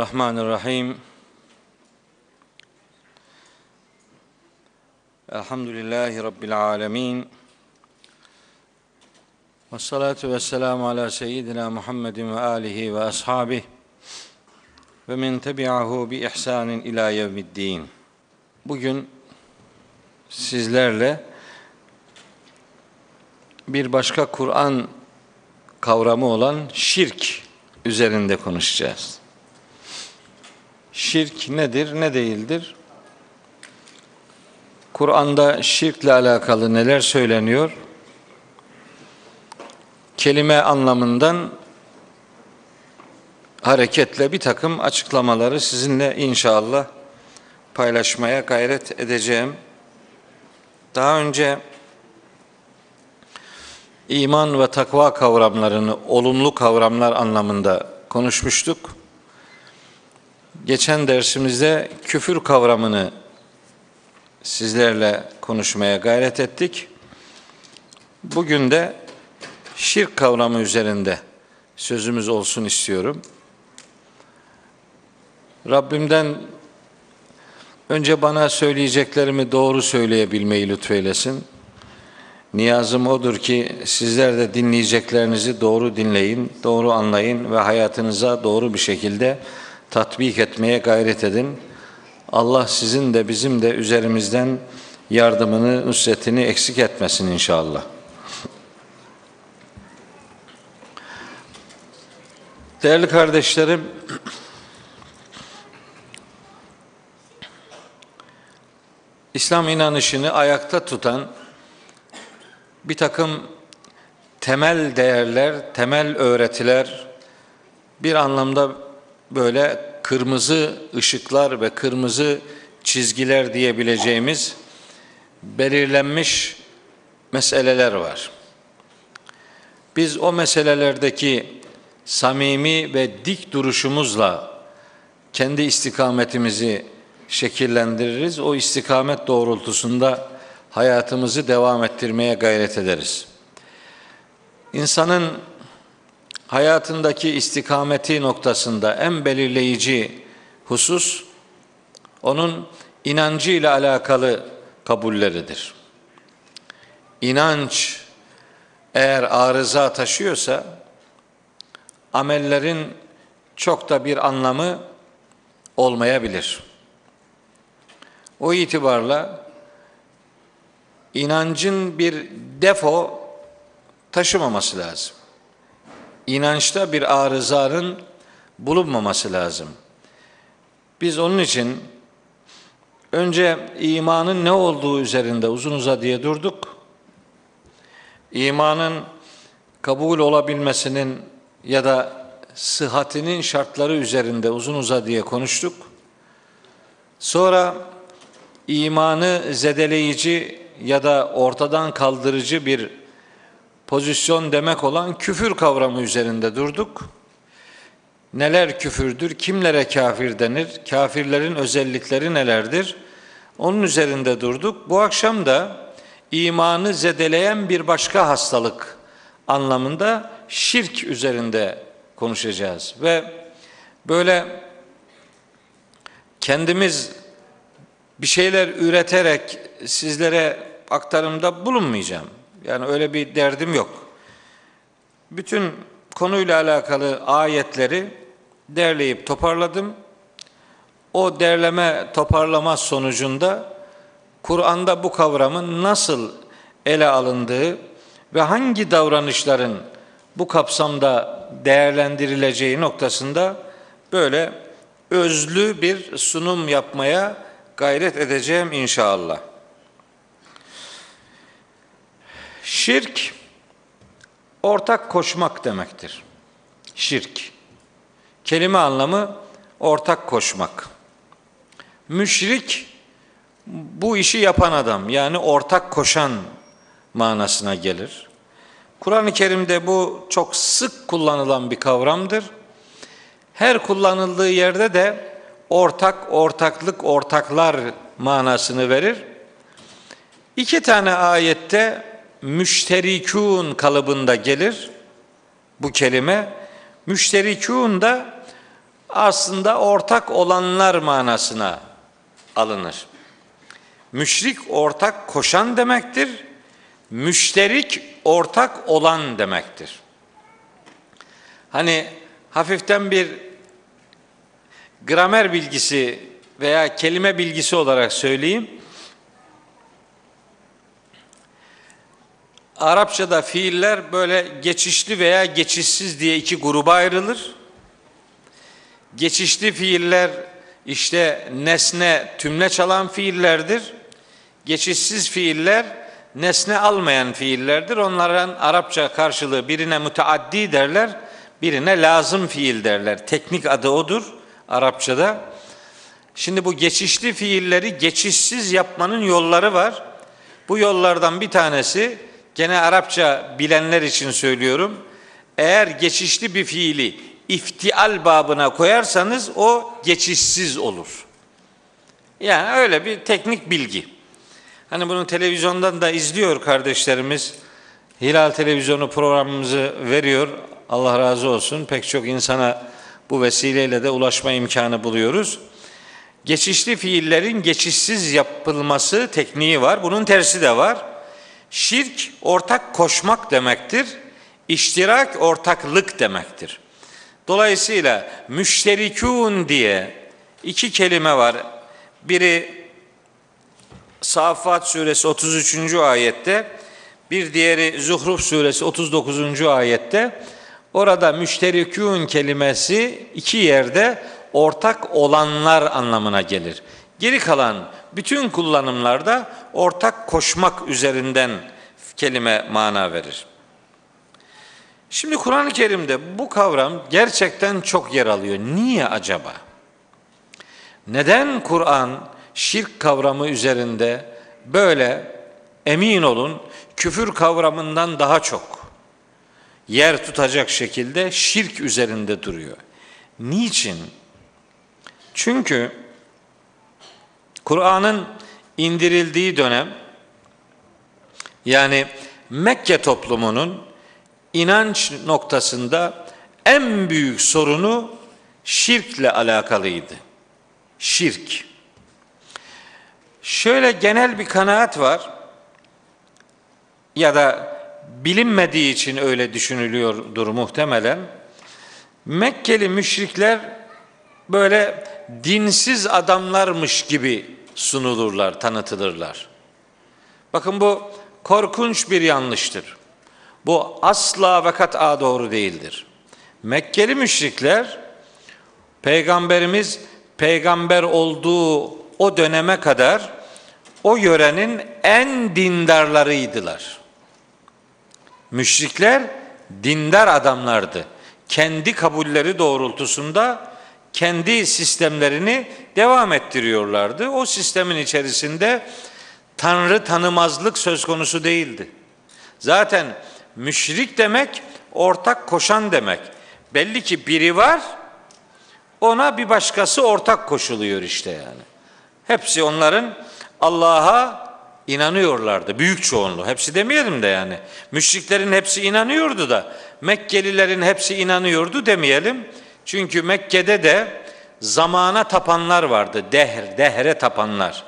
الرحمن الرحيم الحمد لله رب العالمين والصلاة والسلام على سيدنا محمد وآله وأصحابه ومن تبعه بإحسان إلى يوم الدين Bugün sizlerle bir başka Kur'an kavramı olan şirk üzerinde konuşacağız şirk nedir, ne değildir? Kur'an'da şirkle alakalı neler söyleniyor? Kelime anlamından hareketle bir takım açıklamaları sizinle inşallah paylaşmaya gayret edeceğim. Daha önce iman ve takva kavramlarını olumlu kavramlar anlamında konuşmuştuk geçen dersimizde küfür kavramını sizlerle konuşmaya gayret ettik. Bugün de şirk kavramı üzerinde sözümüz olsun istiyorum. Rabbimden önce bana söyleyeceklerimi doğru söyleyebilmeyi lütfeylesin. Niyazım odur ki sizler de dinleyeceklerinizi doğru dinleyin, doğru anlayın ve hayatınıza doğru bir şekilde tatbik etmeye gayret edin. Allah sizin de bizim de üzerimizden yardımını, nusretini eksik etmesin inşallah. Değerli kardeşlerim, İslam inanışını ayakta tutan bir takım temel değerler, temel öğretiler bir anlamda böyle kırmızı ışıklar ve kırmızı çizgiler diyebileceğimiz belirlenmiş meseleler var. Biz o meselelerdeki samimi ve dik duruşumuzla kendi istikametimizi şekillendiririz. O istikamet doğrultusunda hayatımızı devam ettirmeye gayret ederiz. İnsanın hayatındaki istikameti noktasında en belirleyici husus onun inancı ile alakalı kabulleridir. İnanç eğer arıza taşıyorsa amellerin çok da bir anlamı olmayabilir. O itibarla inancın bir defo taşımaması lazım inançta bir arızanın bulunmaması lazım. Biz onun için önce imanın ne olduğu üzerinde uzun uzadıya durduk. İmanın kabul olabilmesinin ya da sıhhatinin şartları üzerinde uzun uzadıya konuştuk. Sonra imanı zedeleyici ya da ortadan kaldırıcı bir pozisyon demek olan küfür kavramı üzerinde durduk. Neler küfürdür, kimlere kafir denir, kafirlerin özellikleri nelerdir? Onun üzerinde durduk. Bu akşam da imanı zedeleyen bir başka hastalık anlamında şirk üzerinde konuşacağız. Ve böyle kendimiz bir şeyler üreterek sizlere aktarımda bulunmayacağım. Yani öyle bir derdim yok. Bütün konuyla alakalı ayetleri derleyip toparladım. O derleme toparlama sonucunda Kur'an'da bu kavramın nasıl ele alındığı ve hangi davranışların bu kapsamda değerlendirileceği noktasında böyle özlü bir sunum yapmaya gayret edeceğim inşallah. Şirk ortak koşmak demektir. Şirk. Kelime anlamı ortak koşmak. Müşrik bu işi yapan adam yani ortak koşan manasına gelir. Kur'an-ı Kerim'de bu çok sık kullanılan bir kavramdır. Her kullanıldığı yerde de ortak, ortaklık, ortaklar manasını verir. İki tane ayette müşterikûn kalıbında gelir bu kelime. Müşterikûn da aslında ortak olanlar manasına alınır. Müşrik ortak koşan demektir. Müşterik ortak olan demektir. Hani hafiften bir gramer bilgisi veya kelime bilgisi olarak söyleyeyim. Arapçada fiiller böyle geçişli veya geçişsiz diye iki gruba ayrılır. Geçişli fiiller işte nesne, tümle çalan fiillerdir. Geçişsiz fiiller nesne almayan fiillerdir. Onların Arapça karşılığı birine müteaddi derler, birine lazım fiil derler. Teknik adı odur Arapçada. Şimdi bu geçişli fiilleri geçişsiz yapmanın yolları var. Bu yollardan bir tanesi gene Arapça bilenler için söylüyorum. Eğer geçişli bir fiili iftial babına koyarsanız o geçişsiz olur. Yani öyle bir teknik bilgi. Hani bunu televizyondan da izliyor kardeşlerimiz. Hilal televizyonu programımızı veriyor. Allah razı olsun. Pek çok insana bu vesileyle de ulaşma imkanı buluyoruz. Geçişli fiillerin geçişsiz yapılması tekniği var. Bunun tersi de var. Şirk ortak koşmak demektir. İştirak ortaklık demektir. Dolayısıyla müşterikun diye iki kelime var. Biri Safat suresi 33. ayette, bir diğeri Zuhruf suresi 39. ayette. Orada müşterikun kelimesi iki yerde ortak olanlar anlamına gelir. Geri kalan bütün kullanımlarda ortak koşmak üzerinden kelime mana verir. Şimdi Kur'an-ı Kerim'de bu kavram gerçekten çok yer alıyor. Niye acaba? Neden Kur'an şirk kavramı üzerinde böyle emin olun küfür kavramından daha çok yer tutacak şekilde şirk üzerinde duruyor. Niçin? Çünkü Kur'an'ın indirildiği dönem yani Mekke toplumunun inanç noktasında en büyük sorunu şirkle alakalıydı. Şirk. Şöyle genel bir kanaat var ya da bilinmediği için öyle düşünülüyordur muhtemelen. Mekkeli müşrikler böyle dinsiz adamlarmış gibi sunulurlar, tanıtılırlar. Bakın bu korkunç bir yanlıştır. Bu asla ve kat'a doğru değildir. Mekkeli müşrikler peygamberimiz peygamber olduğu o döneme kadar o yörenin en dindarlarıydılar. Müşrikler dindar adamlardı. Kendi kabulleri doğrultusunda kendi sistemlerini devam ettiriyorlardı. O sistemin içerisinde tanrı tanımazlık söz konusu değildi. Zaten müşrik demek ortak koşan demek. Belli ki biri var ona bir başkası ortak koşuluyor işte yani. Hepsi onların Allah'a inanıyorlardı. Büyük çoğunluğu. Hepsi demeyelim de yani. Müşriklerin hepsi inanıyordu da Mekkelilerin hepsi inanıyordu demeyelim. Çünkü Mekke'de de zamana tapanlar vardı. Dehr, dehre tapanlar.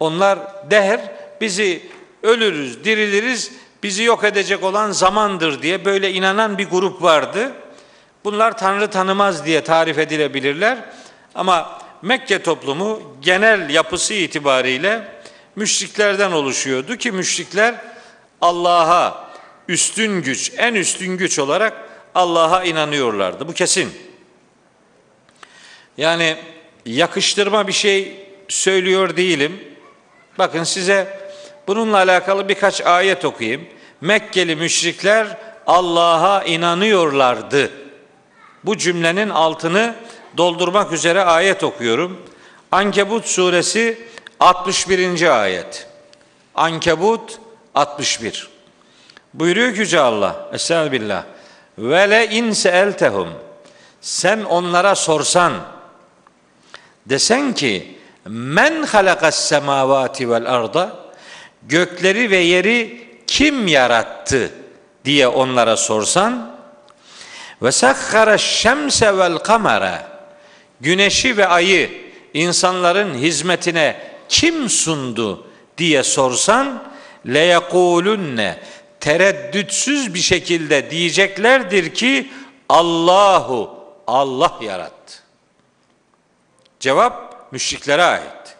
Onlar dehr bizi ölürüz, diriliriz, bizi yok edecek olan zamandır diye böyle inanan bir grup vardı. Bunlar Tanrı tanımaz diye tarif edilebilirler. Ama Mekke toplumu genel yapısı itibariyle müşriklerden oluşuyordu ki müşrikler Allah'a üstün güç, en üstün güç olarak Allah'a inanıyorlardı. Bu kesin. Yani yakıştırma bir şey söylüyor değilim. Bakın size bununla alakalı birkaç ayet okuyayım. Mekkeli müşrikler Allah'a inanıyorlardı. Bu cümlenin altını doldurmak üzere ayet okuyorum. Ankebut suresi 61. ayet. Ankebut 61. Buyuruyor ki Yüce Allah, Estağfirullah. Ve le in seeltehum. Sen onlara sorsan desen ki men halakas semavati vel arda gökleri ve yeri kim yarattı diye onlara sorsan ve sakhara şemse vel kamera güneşi ve ayı insanların hizmetine kim sundu diye sorsan le yekulunne tereddütsüz bir şekilde diyeceklerdir ki Allahu Allah yarattı. Cevap müşriklere ait.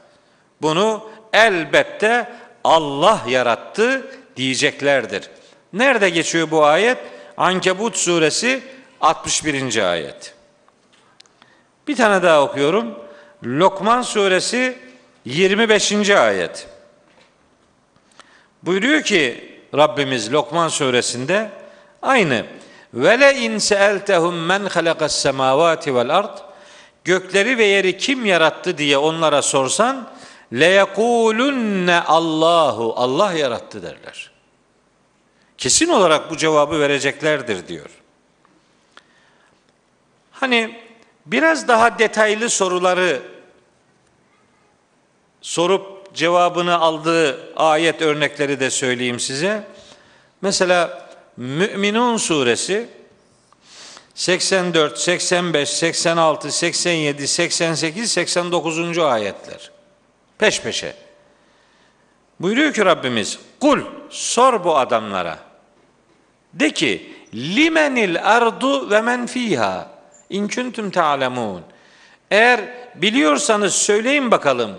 Bunu elbette Allah yarattı diyeceklerdir. Nerede geçiyor bu ayet? Ankebut suresi 61. ayet. Bir tane daha okuyorum. Lokman suresi 25. ayet. Buyuruyor ki Rabbimiz Lokman suresinde aynı. Ve le in seeltehum men halakas semavati vel ard gökleri ve yeri kim yarattı diye onlara sorsan le yekulunne Allahu Allah yarattı derler. Kesin olarak bu cevabı vereceklerdir diyor. Hani biraz daha detaylı soruları sorup cevabını aldığı ayet örnekleri de söyleyeyim size. Mesela Müminun suresi 84, 85, 86, 87, 88, 89. ayetler. Peş peşe. Buyuruyor ki Rabbimiz, kul sor bu adamlara. De ki, limenil ardu ve men fiha. İnküntüm te'alemun. Eğer biliyorsanız söyleyin bakalım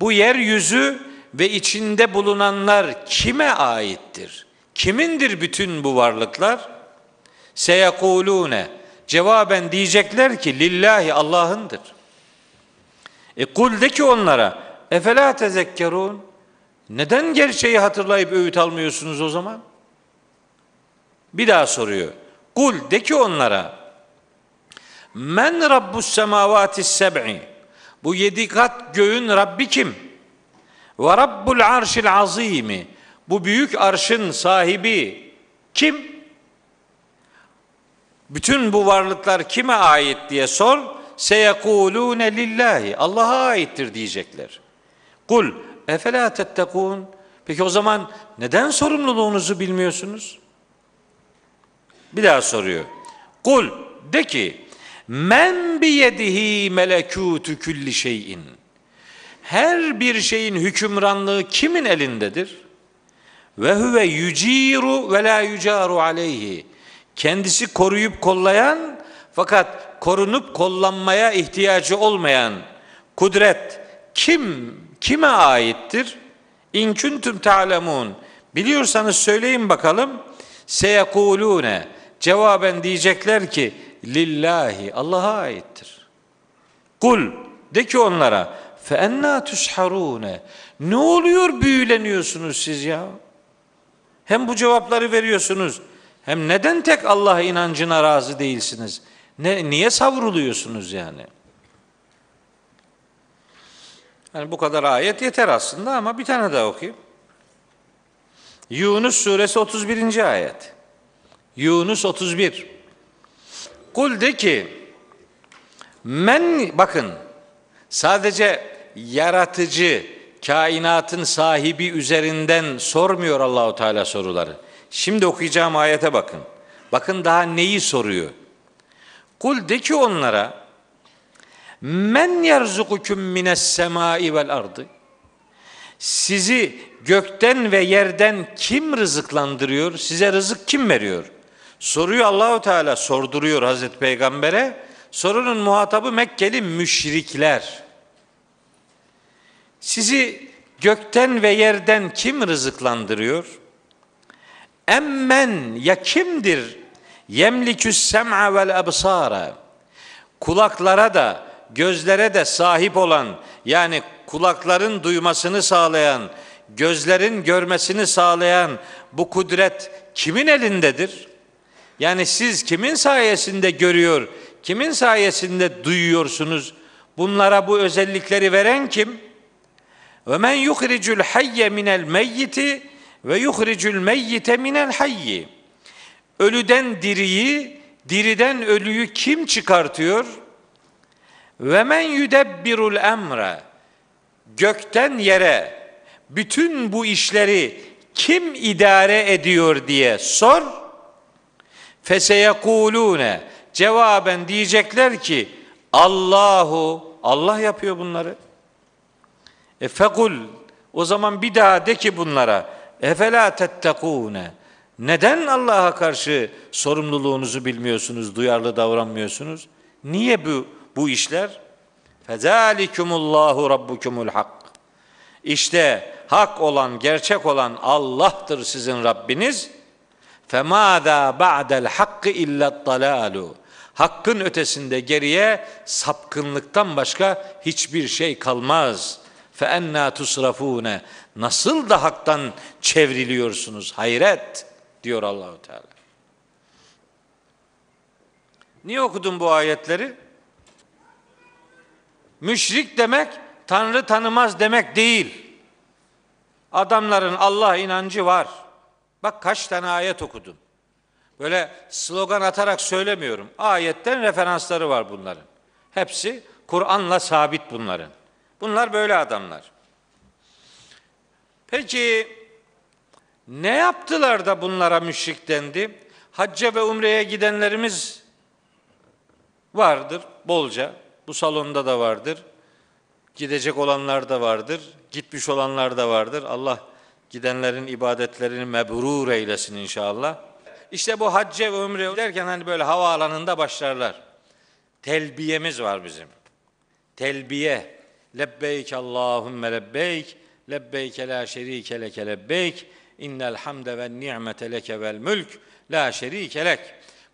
bu yeryüzü ve içinde bulunanlar kime aittir? Kimindir bütün bu varlıklar? Seyekulune cevaben diyecekler ki lillahi Allah'ındır. E kul de ki onlara efela tezekkerun neden gerçeği hatırlayıp öğüt almıyorsunuz o zaman? Bir daha soruyor. Kul de ki onlara men rabbus semavati seb'i bu yedi kat göğün Rabbi kim? Ve Rabbul arşil azimi. Bu büyük arşın sahibi kim? Bütün bu varlıklar kime ait diye sor. Seyekulune lillahi. Allah'a aittir diyecekler. Kul efela tettekun. Peki o zaman neden sorumluluğunuzu bilmiyorsunuz? Bir daha soruyor. Kul de ki Men biyedihi melekutu külli şeyin. Her bir şeyin hükümranlığı kimin elindedir? Ve huve yuciru ve la yucaru aleyhi. Kendisi koruyup kollayan fakat korunup kollanmaya ihtiyacı olmayan kudret kim kime aittir? İn kuntum ta'lemun. Biliyorsanız söyleyin bakalım. Seyekulune. Cevaben diyecekler ki lillahi Allah'a aittir. Kul de ki onlara fe enna tusharune. Ne oluyor büyüleniyorsunuz siz ya? Hem bu cevapları veriyorsunuz. Hem neden tek Allah inancına razı değilsiniz? Ne, niye savruluyorsunuz yani? Yani bu kadar ayet yeter aslında ama bir tane daha okuyayım. Yunus suresi 31. ayet. Yunus 31. Kul de ki men bakın sadece yaratıcı kainatın sahibi üzerinden sormuyor Allahu Teala soruları. Şimdi okuyacağım ayete bakın. Bakın daha neyi soruyor. Kul de ki onlara men yerzukukum mines semai vel ardı. Sizi gökten ve yerden kim rızıklandırıyor? Size rızık kim veriyor? Soruyu Allahu Teala sorduruyor Hazreti Peygamber'e. Sorunun muhatabı Mekkeli müşrikler. Sizi gökten ve yerden kim rızıklandırıyor? Emmen ya kimdir? Yemlikü sem'a vel absara. Kulaklara da gözlere de sahip olan yani kulakların duymasını sağlayan, gözlerin görmesini sağlayan bu kudret kimin elindedir? Yani siz kimin sayesinde görüyor, kimin sayesinde duyuyorsunuz? Bunlara bu özellikleri veren kim? Ve men yuhricul hayye minel meyyiti ve yuhricul meyyite minel hayyi. Ölüden diriyi, diriden ölüyü kim çıkartıyor? Ve men yudebbirul emre. Gökten yere bütün bu işleri kim idare ediyor diye sor. Feseyekulune cevaben diyecekler ki Allahu Allah yapıyor bunları. E fekul o zaman bir daha de ki bunlara efela tettekune neden Allah'a karşı sorumluluğunuzu bilmiyorsunuz, duyarlı davranmıyorsunuz? Niye bu bu işler? Fezalikumullahu rabbukumul hak. İşte hak olan, gerçek olan Allah'tır sizin Rabbiniz. فَمَاذَا بَعْدَ الْحَقِّ اِلَّا الطَّلَالُ Hakkın ötesinde geriye sapkınlıktan başka hiçbir şey kalmaz. فَاَنَّا تُسْرَفُونَ Nasıl da haktan çevriliyorsunuz? Hayret diyor Allahu Teala. Niye okudun bu ayetleri? Müşrik demek Tanrı tanımaz demek değil. Adamların Allah inancı var. Bak kaç tane ayet okudum. Böyle slogan atarak söylemiyorum. Ayetten referansları var bunların. Hepsi Kur'an'la sabit bunların. Bunlar böyle adamlar. Peki ne yaptılar da bunlara müşrik dendi? Hacca ve umreye gidenlerimiz vardır bolca. Bu salonda da vardır. Gidecek olanlar da vardır. Gitmiş olanlar da vardır. Allah Gidenlerin ibadetlerini mebrur eylesin inşallah. İşte bu hacce ve ömre derken hani böyle havaalanında başlarlar. Telbiyemiz var bizim. Telbiye. Lebbeyk Allahümme lebbeyk. Lebbeyk la şerike leke lebbeyk. İnnel hamde ve ni'mete leke vel mülk. La şerike lek.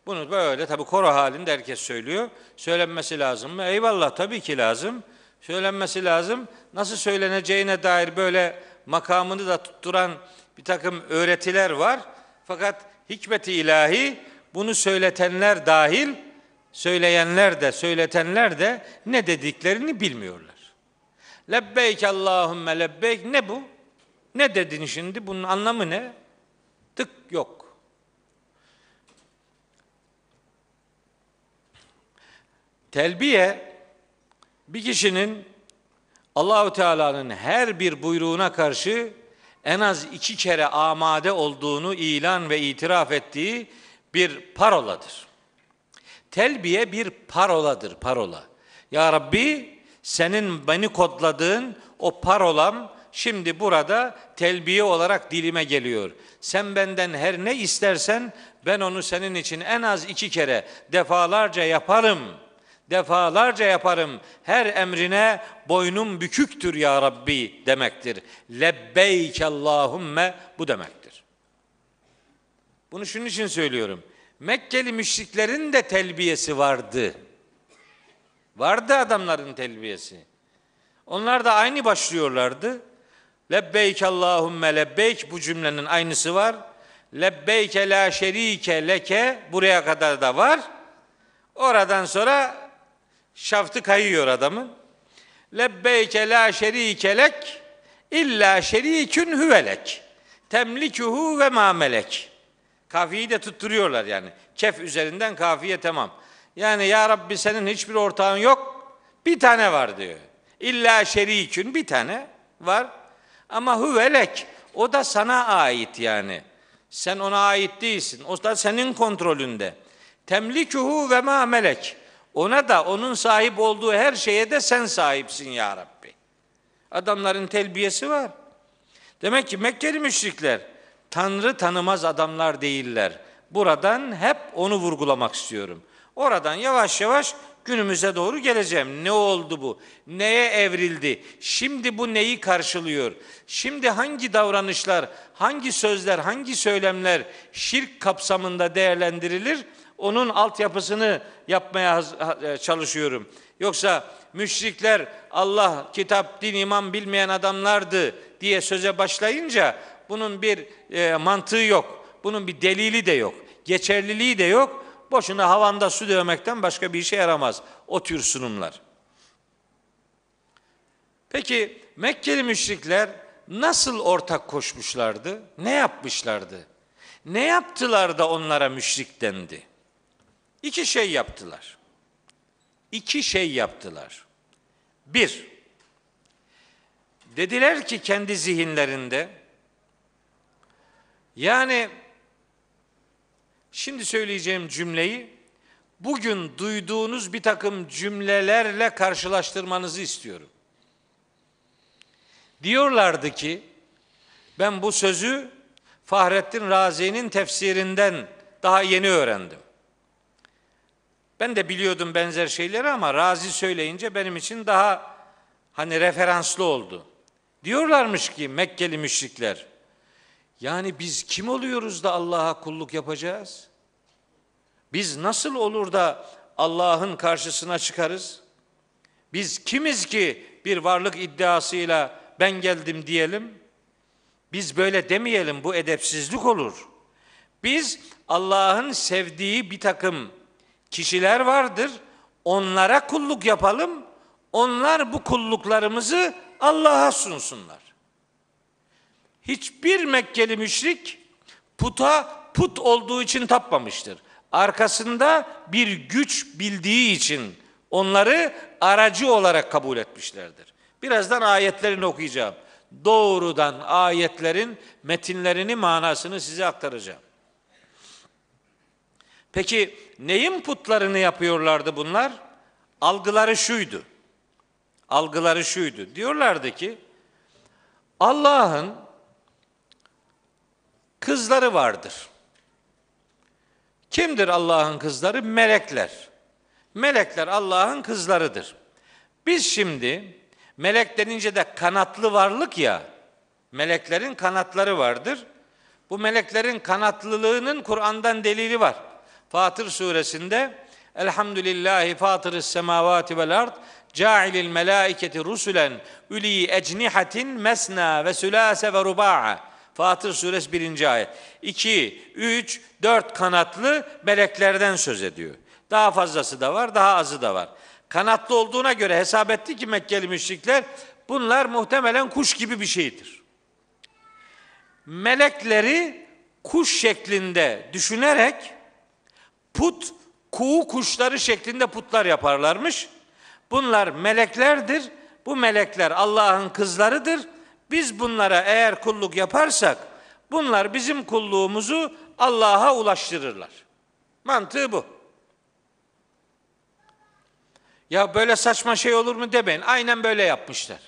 Bunu böyle tabi koro halinde herkes söylüyor. Söylenmesi lazım mı? Eyvallah tabii ki lazım. Söylenmesi lazım. Nasıl söyleneceğine dair böyle makamını da tutturan bir takım öğretiler var. Fakat hikmeti ilahi bunu söyletenler dahil söyleyenler de söyletenler de ne dediklerini bilmiyorlar. Lebbeyk Allahümme lebbeyk ne bu? Ne dedin şimdi? Bunun anlamı ne? Tık yok. Telbiye bir kişinin Allahu Teala'nın her bir buyruğuna karşı en az iki kere amade olduğunu ilan ve itiraf ettiği bir paroladır. Telbiye bir paroladır, parola. Ya Rabbi senin beni kodladığın o parolam şimdi burada telbiye olarak dilime geliyor. Sen benden her ne istersen ben onu senin için en az iki kere defalarca yaparım.'' defalarca yaparım. Her emrine boynum büküktür ya Rabbi demektir. Lebbeyke Allahumme bu demektir. Bunu şunun için söylüyorum. Mekkeli müşriklerin de telbiyesi vardı. Vardı adamların telbiyesi. Onlar da aynı başlıyorlardı. Lebbeyk Allahumme lebbeyk bu cümlenin aynısı var. Lebbeyke la şerike leke buraya kadar da var. Oradan sonra şaftı kayıyor adamın. Lebbeyke la şerikelek illa şerikün hüvelek. Temlikuhu ve ma melek. Kafiyi de tutturuyorlar yani. Kef üzerinden kafiye tamam. Yani ya Rabbi senin hiçbir ortağın yok. Bir tane var diyor. İlla şerikün bir tane var. Ama hüvelek o da sana ait yani. Sen ona ait değilsin. O da senin kontrolünde. Temlikuhu ve ma melek. Ona da onun sahip olduğu her şeye de sen sahipsin ya Rabbi. Adamların telbiyesi var. Demek ki Mekkeli müşrikler Tanrı tanımaz adamlar değiller. Buradan hep onu vurgulamak istiyorum. Oradan yavaş yavaş günümüze doğru geleceğim. Ne oldu bu? Neye evrildi? Şimdi bu neyi karşılıyor? Şimdi hangi davranışlar, hangi sözler, hangi söylemler şirk kapsamında değerlendirilir? onun altyapısını yapmaya e, çalışıyorum. Yoksa müşrikler Allah, kitap, din, iman bilmeyen adamlardı diye söze başlayınca bunun bir e, mantığı yok. Bunun bir delili de yok. Geçerliliği de yok. Boşuna havanda su dövmekten başka bir işe yaramaz o tür sunumlar. Peki Mekkeli müşrikler nasıl ortak koşmuşlardı? Ne yapmışlardı? Ne yaptılar da onlara müşrik dendi? İki şey yaptılar. İki şey yaptılar. Bir, dediler ki kendi zihinlerinde, yani şimdi söyleyeceğim cümleyi bugün duyduğunuz bir takım cümlelerle karşılaştırmanızı istiyorum. Diyorlardı ki ben bu sözü Fahrettin Razi'nin tefsirinden daha yeni öğrendim. Ben de biliyordum benzer şeyleri ama Razi söyleyince benim için daha hani referanslı oldu. Diyorlarmış ki Mekkeli müşrikler, yani biz kim oluyoruz da Allah'a kulluk yapacağız? Biz nasıl olur da Allah'ın karşısına çıkarız? Biz kimiz ki bir varlık iddiasıyla ben geldim diyelim? Biz böyle demeyelim bu edepsizlik olur. Biz Allah'ın sevdiği bir takım kişiler vardır. Onlara kulluk yapalım. Onlar bu kulluklarımızı Allah'a sunsunlar. Hiçbir Mekkeli müşrik puta put olduğu için tapmamıştır. Arkasında bir güç bildiği için onları aracı olarak kabul etmişlerdir. Birazdan ayetlerini okuyacağım. Doğrudan ayetlerin metinlerini, manasını size aktaracağım. Peki neyin putlarını yapıyorlardı bunlar? Algıları şuydu. Algıları şuydu. Diyorlardı ki Allah'ın kızları vardır. Kimdir Allah'ın kızları? Melekler. Melekler Allah'ın kızlarıdır. Biz şimdi melek denince de kanatlı varlık ya. Meleklerin kanatları vardır. Bu meleklerin kanatlılığının Kur'an'dan delili var. Fatır suresinde Elhamdülillahi fatırı semavati vel ard ca'ilil melaiketi rusulen üli ecnihatin mesna ve sülase ve ruba'a. Fatır suresi birinci ayet. 2, üç, dört kanatlı meleklerden söz ediyor. Daha fazlası da var, daha azı da var. Kanatlı olduğuna göre hesap etti ki Mekkeli müşrikler bunlar muhtemelen kuş gibi bir şeydir. Melekleri kuş şeklinde düşünerek put kuğu kuşları şeklinde putlar yaparlarmış. Bunlar meleklerdir. Bu melekler Allah'ın kızlarıdır. Biz bunlara eğer kulluk yaparsak bunlar bizim kulluğumuzu Allah'a ulaştırırlar. Mantığı bu. Ya böyle saçma şey olur mu demeyin. Aynen böyle yapmışlar.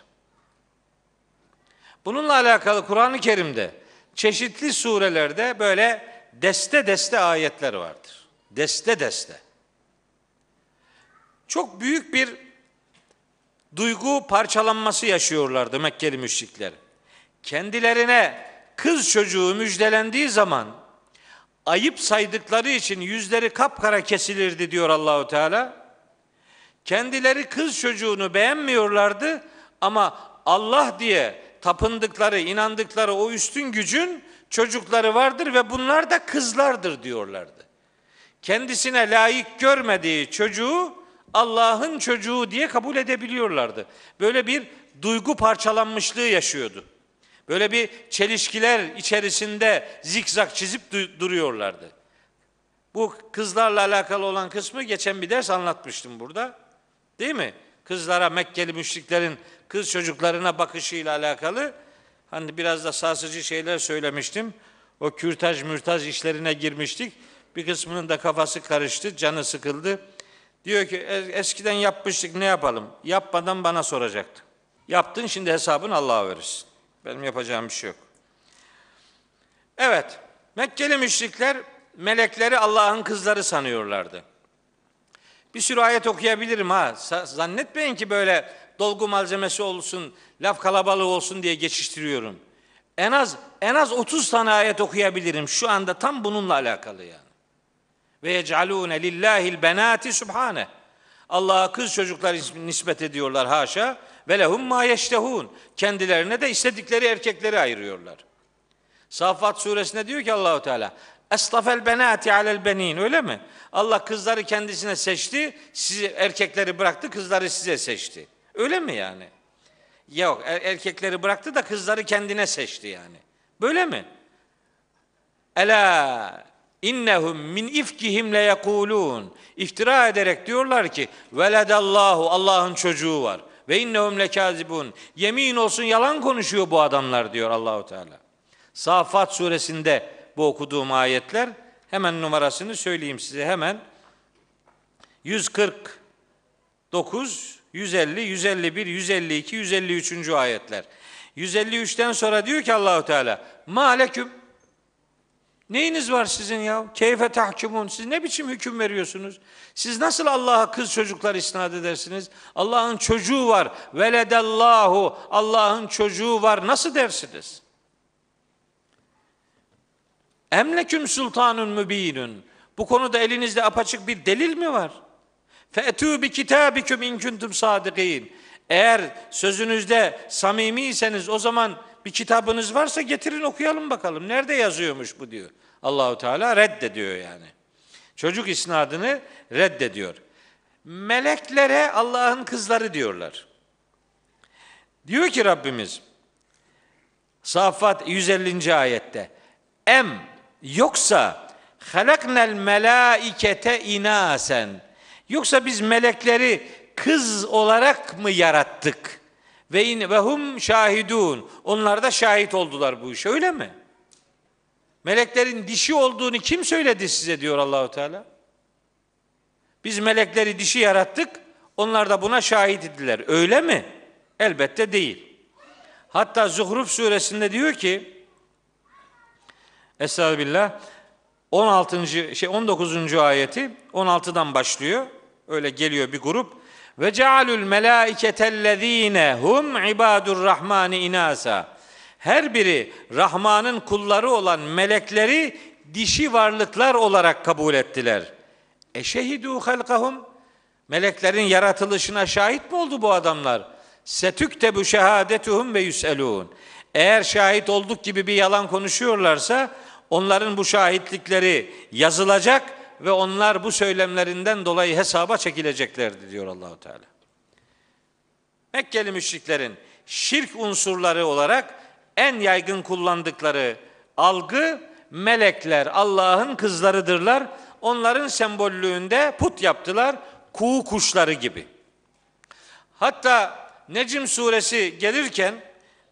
Bununla alakalı Kur'an-ı Kerim'de çeşitli surelerde böyle deste deste ayetler vardır deste deste. Çok büyük bir duygu parçalanması yaşıyorlardı Mekkeli müşrikler. Kendilerine kız çocuğu müjdelendiği zaman ayıp saydıkları için yüzleri kapkara kesilirdi diyor Allahu Teala. Kendileri kız çocuğunu beğenmiyorlardı ama Allah diye tapındıkları, inandıkları o üstün gücün çocukları vardır ve bunlar da kızlardır diyorlardı kendisine layık görmediği çocuğu Allah'ın çocuğu diye kabul edebiliyorlardı. Böyle bir duygu parçalanmışlığı yaşıyordu. Böyle bir çelişkiler içerisinde zikzak çizip duruyorlardı. Bu kızlarla alakalı olan kısmı geçen bir ders anlatmıştım burada. Değil mi? Kızlara Mekkeli müşriklerin kız çocuklarına bakışıyla alakalı hani biraz da sarsıcı şeyler söylemiştim. O kürtaj mürtaj işlerine girmiştik. Bir kısmının da kafası karıştı, canı sıkıldı. Diyor ki eskiden yapmıştık ne yapalım? Yapmadan bana soracaktı. Yaptın şimdi hesabını Allah'a verirsin. Benim yapacağım bir şey yok. Evet, Mekkeli müşrikler melekleri Allah'ın kızları sanıyorlardı. Bir sürü ayet okuyabilirim ha. Zannetmeyin ki böyle dolgu malzemesi olsun, laf kalabalığı olsun diye geçiştiriyorum. En az en az 30 tane ayet okuyabilirim şu anda tam bununla alakalı yani. Ve yec'alûne lillâhil benâti subhane. Allah'a kız çocuklar nispet ediyorlar haşa. Ve lehum ma yeştehûn. Kendilerine de istedikleri erkekleri ayırıyorlar. Safat suresinde diyor ki Allahu Teala Estafel benati alel benin öyle mi? Allah kızları kendisine seçti, sizi erkekleri bıraktı, kızları size seçti. Öyle mi yani? Yok, er-, erkekleri bıraktı da kızları kendine seçti yani. Böyle mi? Ela İnnehum min ifkihim le yekulun. İftira ederek diyorlar ki veledallahu Allah'ın çocuğu var. Ve innehum lekazibun. Yemin olsun yalan konuşuyor bu adamlar diyor Allahu Teala. Safat suresinde bu okuduğum ayetler hemen numarasını söyleyeyim size hemen. 149, 150, 151, 152, 153. ayetler. 153'ten sonra diyor ki Allahu Teala: "Maleküm Neyiniz var sizin ya? Keyfe tahkumun. Siz ne biçim hüküm veriyorsunuz? Siz nasıl Allah'a kız çocuklar isnat edersiniz? Allah'ın çocuğu var. Veledallahu. Allah'ın çocuğu var. Nasıl dersiniz? Emleküm sultanun mübinun. Bu konuda elinizde apaçık bir delil mi var? Fe'tû bi kitabiküm in kuntum sadikin. Eğer sözünüzde samimiyseniz o zaman bir kitabınız varsa getirin okuyalım bakalım. Nerede yazıyormuş bu diyor. Allahu Teala reddediyor yani. Çocuk isnadını reddediyor. Meleklere Allah'ın kızları diyorlar. Diyor ki Rabbimiz Saffat 150. ayette Em yoksa halaknel melaikete inasen yoksa biz melekleri kız olarak mı yarattık? Ve in ve hum şahidun. Onlar da şahit oldular bu işe öyle mi? Meleklerin dişi olduğunu kim söyledi size diyor Allahu Teala. Biz melekleri dişi yarattık. Onlar da buna şahit idiler. Öyle mi? Elbette değil. Hatta Zuhruf suresinde diyor ki Estağfirullah 16. şey 19. ayeti 16'dan başlıyor. Öyle geliyor bir grup. Ve cealul melaiketellezine hum ibadur rahmani inasa. Her biri Rahman'ın kulları olan melekleri dişi varlıklar olarak kabul ettiler. Eşehidu halkahum. Meleklerin yaratılışına şahit mi oldu bu adamlar? Setükte bu şehadetuhum ve yüselun. Eğer şahit olduk gibi bir yalan konuşuyorlarsa onların bu şahitlikleri yazılacak ve onlar bu söylemlerinden dolayı hesaba çekileceklerdi diyor Allahu Teala. Mekkeli müşriklerin şirk unsurları olarak en yaygın kullandıkları algı melekler Allah'ın kızlarıdırlar. Onların sembollüğünde put yaptılar kuğu kuşları gibi. Hatta Necim suresi gelirken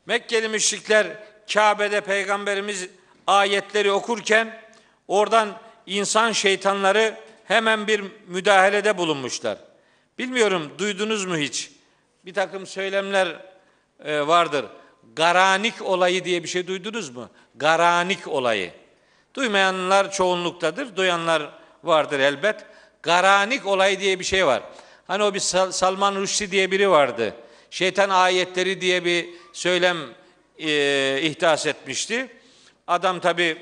Mekkeli müşrikler Kabe'de peygamberimiz ayetleri okurken oradan insan şeytanları hemen bir müdahalede bulunmuşlar. Bilmiyorum duydunuz mu hiç? Bir takım söylemler e, vardır. Garanik olayı diye bir şey duydunuz mu? Garanik olayı. Duymayanlar çoğunluktadır, duyanlar vardır elbet. Garanik olayı diye bir şey var. Hani o bir Salman Rushdie diye biri vardı. Şeytan ayetleri diye bir söylem e, ihdas etmişti. Adam tabii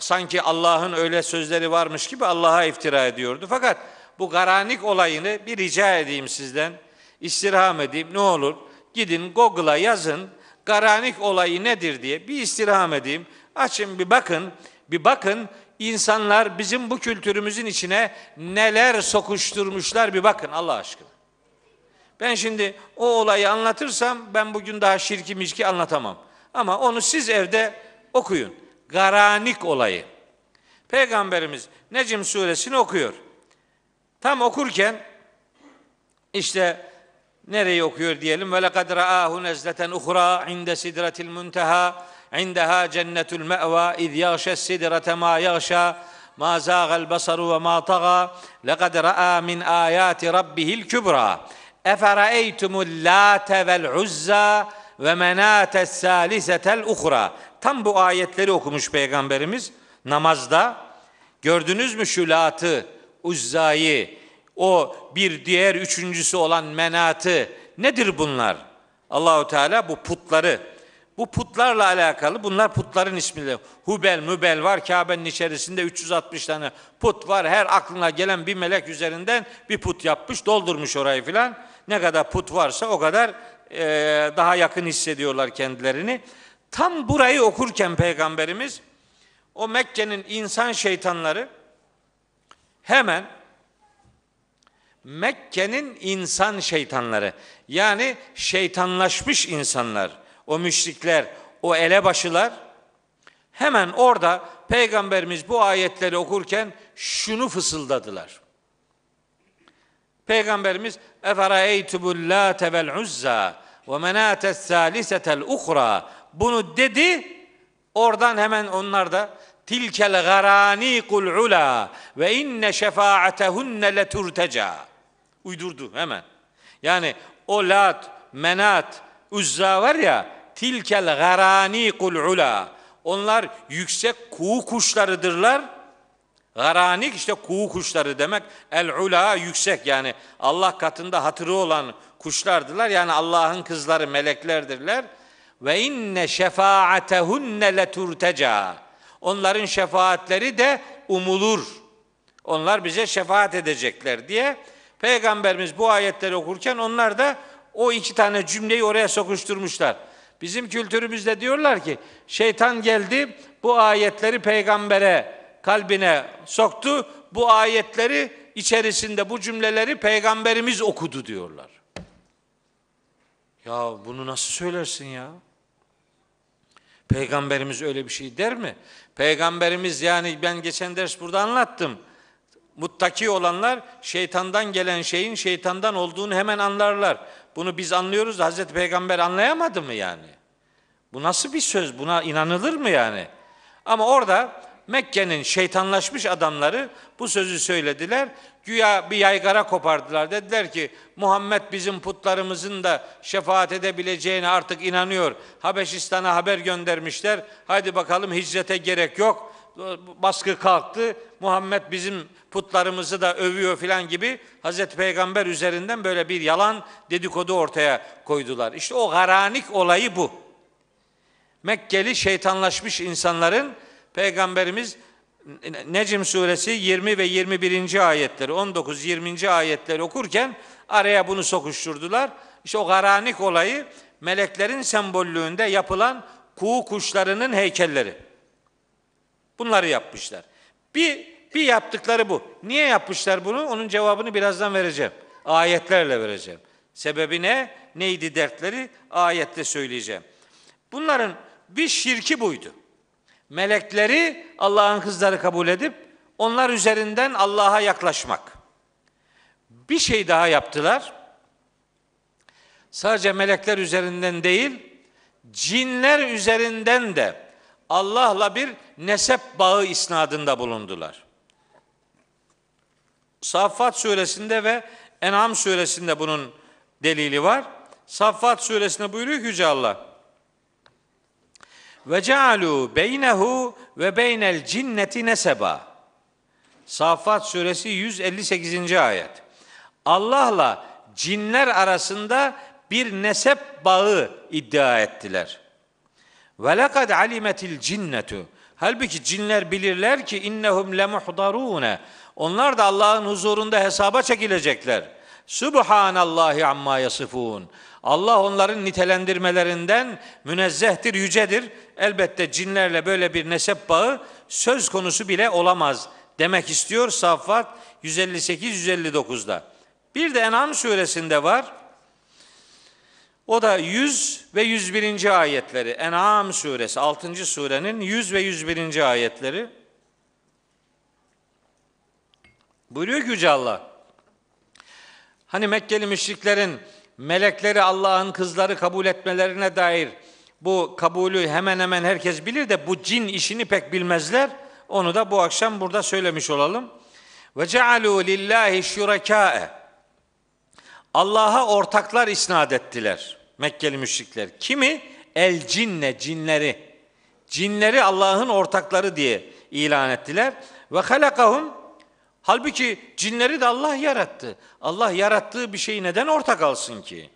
sanki Allah'ın öyle sözleri varmış gibi Allah'a iftira ediyordu. Fakat bu garanik olayını bir rica edeyim sizden. istirham edeyim ne olur. Gidin Google'a yazın garanik olayı nedir diye bir istirham edeyim. Açın bir bakın. Bir bakın insanlar bizim bu kültürümüzün içine neler sokuşturmuşlar bir bakın Allah aşkına. Ben şimdi o olayı anlatırsam ben bugün daha şirki mişki anlatamam. Ama onu siz evde okuyun. Garanik olayı. Peygamberimiz Necim suresini okuyor. Tam okurken işte nereyi okuyor diyelim. Ve lekad ra'ahu nezleten uhra inde sidratil munteha indeha cennetul me'va iz yâşes sidrate ma yâşâ ma zâgal basaru ve ma tagâ lekad ra'a min âyâti rabbihil kübra efera'eytumul lâte vel uzza ve menâtes sâlisetel uhra tam bu ayetleri okumuş peygamberimiz namazda. Gördünüz mü şu şülatı, uzzayı, o bir diğer üçüncüsü olan menatı nedir bunlar? Allahu Teala bu putları bu putlarla alakalı bunlar putların ismileri. Hubel, Mübel var. Kabe'nin içerisinde 360 tane put var. Her aklına gelen bir melek üzerinden bir put yapmış, doldurmuş orayı filan. Ne kadar put varsa o kadar e, daha yakın hissediyorlar kendilerini. Tam burayı okurken peygamberimiz o Mekke'nin insan şeytanları hemen Mekke'nin insan şeytanları yani şeytanlaşmış insanlar, o müşrikler, o elebaşılar hemen orada peygamberimiz bu ayetleri okurken şunu fısıldadılar. Peygamberimiz Efereytubul late vel uzza ve menates salisetel ukhra bunu dedi. Oradan hemen onlar da tilkel garanikul ula ve inne şefaatehunne leturteca. Uydurdu hemen. Yani o lat, menat, uzza var ya tilkel garanikul ula. Onlar yüksek kuğu kuşlarıdırlar. Garanik işte kuğu kuşları demek. El ula yüksek yani Allah katında hatırı olan kuşlardırlar. Yani Allah'ın kızları meleklerdirler ve inne şefaatehunne leturteca. Onların şefaatleri de umulur. Onlar bize şefaat edecekler diye Peygamberimiz bu ayetleri okurken onlar da o iki tane cümleyi oraya sokuşturmuşlar. Bizim kültürümüzde diyorlar ki şeytan geldi bu ayetleri peygambere kalbine soktu. Bu ayetleri içerisinde bu cümleleri peygamberimiz okudu diyorlar. Ya bunu nasıl söylersin ya? Peygamberimiz öyle bir şey der mi? Peygamberimiz yani ben geçen ders burada anlattım. Muttaki olanlar şeytandan gelen şeyin şeytandan olduğunu hemen anlarlar. Bunu biz anlıyoruz da Hazreti Peygamber anlayamadı mı yani? Bu nasıl bir söz? Buna inanılır mı yani? Ama orada Mekke'nin şeytanlaşmış adamları bu sözü söylediler. Güya bir yaygara kopardılar. Dediler ki Muhammed bizim putlarımızın da şefaat edebileceğine artık inanıyor. Habeşistan'a haber göndermişler. Hadi bakalım hicrete gerek yok. Baskı kalktı. Muhammed bizim putlarımızı da övüyor filan gibi Hazreti Peygamber üzerinden böyle bir yalan dedikodu ortaya koydular. İşte o garanik olayı bu. Mekkeli şeytanlaşmış insanların Peygamberimiz Necm suresi 20 ve 21. ayetleri, 19, 20. ayetleri okurken araya bunu sokuşturdular. İşte o garanik olayı meleklerin sembollüğünde yapılan kuğu kuşlarının heykelleri. Bunları yapmışlar. Bir, bir yaptıkları bu. Niye yapmışlar bunu? Onun cevabını birazdan vereceğim. Ayetlerle vereceğim. Sebebi ne? Neydi dertleri? Ayette söyleyeceğim. Bunların bir şirki buydu melekleri Allah'ın kızları kabul edip onlar üzerinden Allah'a yaklaşmak. Bir şey daha yaptılar. Sadece melekler üzerinden değil, cinler üzerinden de Allah'la bir nesep bağı isnadında bulundular. Saffat suresinde ve En'am suresinde bunun delili var. Saffat suresinde buyuruyor ki Yüce Allah. Ve cealu beynehu ve beynel cinneti neseba. Safat suresi 158. ayet. Allah'la cinler arasında bir nesep bağı iddia ettiler. Ve lekad alimetil cinnetu. Halbuki cinler bilirler ki innehum lemuhdarune. Onlar da Allah'ın huzurunda hesaba çekilecekler. Subhanallahi amma yasifun. Allah onların nitelendirmelerinden münezzehtir, yücedir. Elbette cinlerle böyle bir nesep bağı söz konusu bile olamaz demek istiyor Saffat 158-159'da. Bir de En'am suresinde var. O da 100 ve 101. ayetleri. En'am suresi 6. surenin 100 ve 101. ayetleri. Buyuruyor ki Yüce Allah. Hani Mekkeli müşriklerin melekleri Allah'ın kızları kabul etmelerine dair bu kabulü hemen hemen herkes bilir de bu cin işini pek bilmezler. Onu da bu akşam burada söylemiş olalım. Ve cealu lillahi şurekâe. Allah'a ortaklar isnat ettiler Mekkeli müşrikler. Kimi? El cinne cinleri. Cinleri Allah'ın ortakları diye ilan ettiler. Ve halakahum Halbuki cinleri de Allah yarattı. Allah yarattığı bir şeyi neden ortak alsın ki?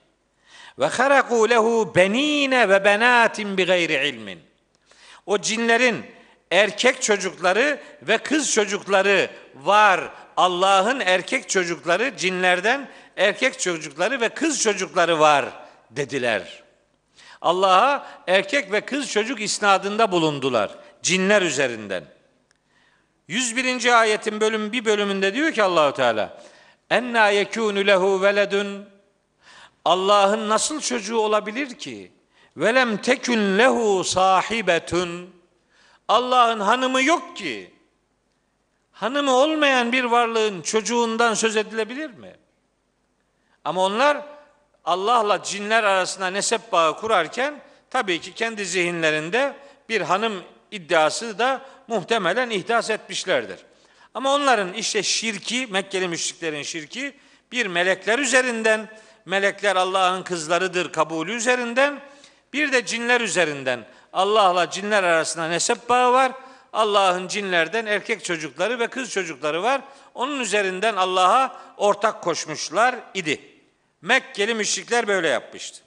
Ve haraku lehu benine ve benatin bi gayri ilmin. O cinlerin erkek çocukları ve kız çocukları var. Allah'ın erkek çocukları cinlerden erkek çocukları ve kız çocukları var dediler. Allah'a erkek ve kız çocuk isnadında bulundular cinler üzerinden. 101. ayetin bölüm bir bölümünde diyor ki Allahu Teala enna yekunu lehu veledun Allah'ın nasıl çocuğu olabilir ki? Velem tekün lehu sahibetun Allah'ın hanımı yok ki. Hanımı olmayan bir varlığın çocuğundan söz edilebilir mi? Ama onlar Allah'la cinler arasında nesep bağı kurarken tabii ki kendi zihinlerinde bir hanım iddiası da muhtemelen ihdas etmişlerdir. Ama onların işte şirki, Mekkeli müşriklerin şirki bir melekler üzerinden, melekler Allah'ın kızlarıdır kabulü üzerinden, bir de cinler üzerinden. Allah'la cinler arasında nesep bağı var. Allah'ın cinlerden erkek çocukları ve kız çocukları var. Onun üzerinden Allah'a ortak koşmuşlar idi. Mekkeli müşrikler böyle yapmıştı.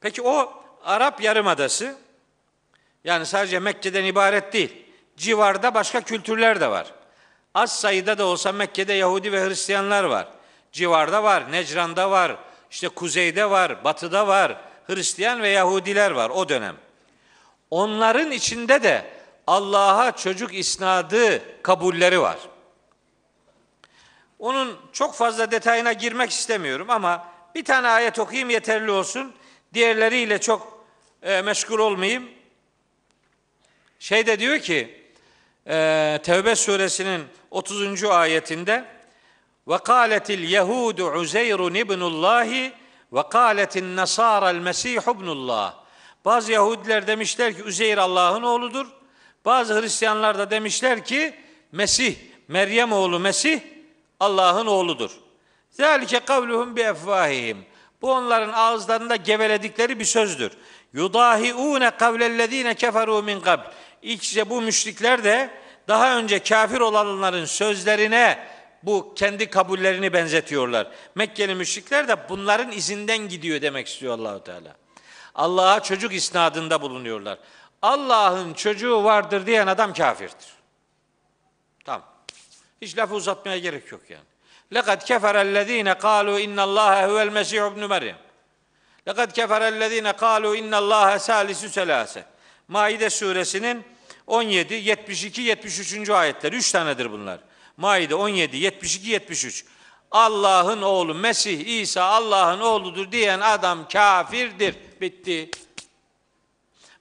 Peki o Arap Yarımadası yani sadece Mekke'den ibaret değil. Civarda başka kültürler de var. Az sayıda da olsa Mekke'de Yahudi ve Hristiyanlar var. Civarda var, Necran'da var, işte kuzeyde var, batıda var. Hristiyan ve Yahudiler var o dönem. Onların içinde de Allah'a çocuk isnadı kabulleri var. Onun çok fazla detayına girmek istemiyorum ama bir tane ayet okuyayım yeterli olsun. Diğerleriyle çok e, meşgul olmayayım. Şey de diyor ki e, Tevbe suresinin 30. ayetinde ve kâletil yehudu Uzeyrun ibnullahi ve kâletin nasâra'l mesih ibnullah. Bazı Yahudiler demişler ki Üzeyr Allah'ın oğludur. Bazı Hristiyanlar da demişler ki Mesih, Meryem oğlu Mesih Allah'ın oğludur. Zelik'e kavluhum bi efvahihim. Bu onların ağızlarında geveledikleri bir sözdür. Yudahiune kavlellezine keferu min kabl. İşte bu müşrikler de daha önce kafir olanların sözlerine bu kendi kabullerini benzetiyorlar. Mekkeli müşrikler de bunların izinden gidiyor demek istiyor Allahu Teala. Allah'a çocuk isnadında bulunuyorlar. Allah'ın çocuğu vardır diyen adam kafirdir. Tamam. Hiç lafı uzatmaya gerek yok yani. Lekad keferellezine kalu innallaha huvel mesih ibn Meryem. Lekad keferellezine kalu innallaha salisu selase. Maide suresinin 17, 72, 73. ayetler. Üç tanedir bunlar. Maide 17, 72, 73. Allah'ın oğlu Mesih İsa Allah'ın oğludur diyen adam kafirdir. Bitti.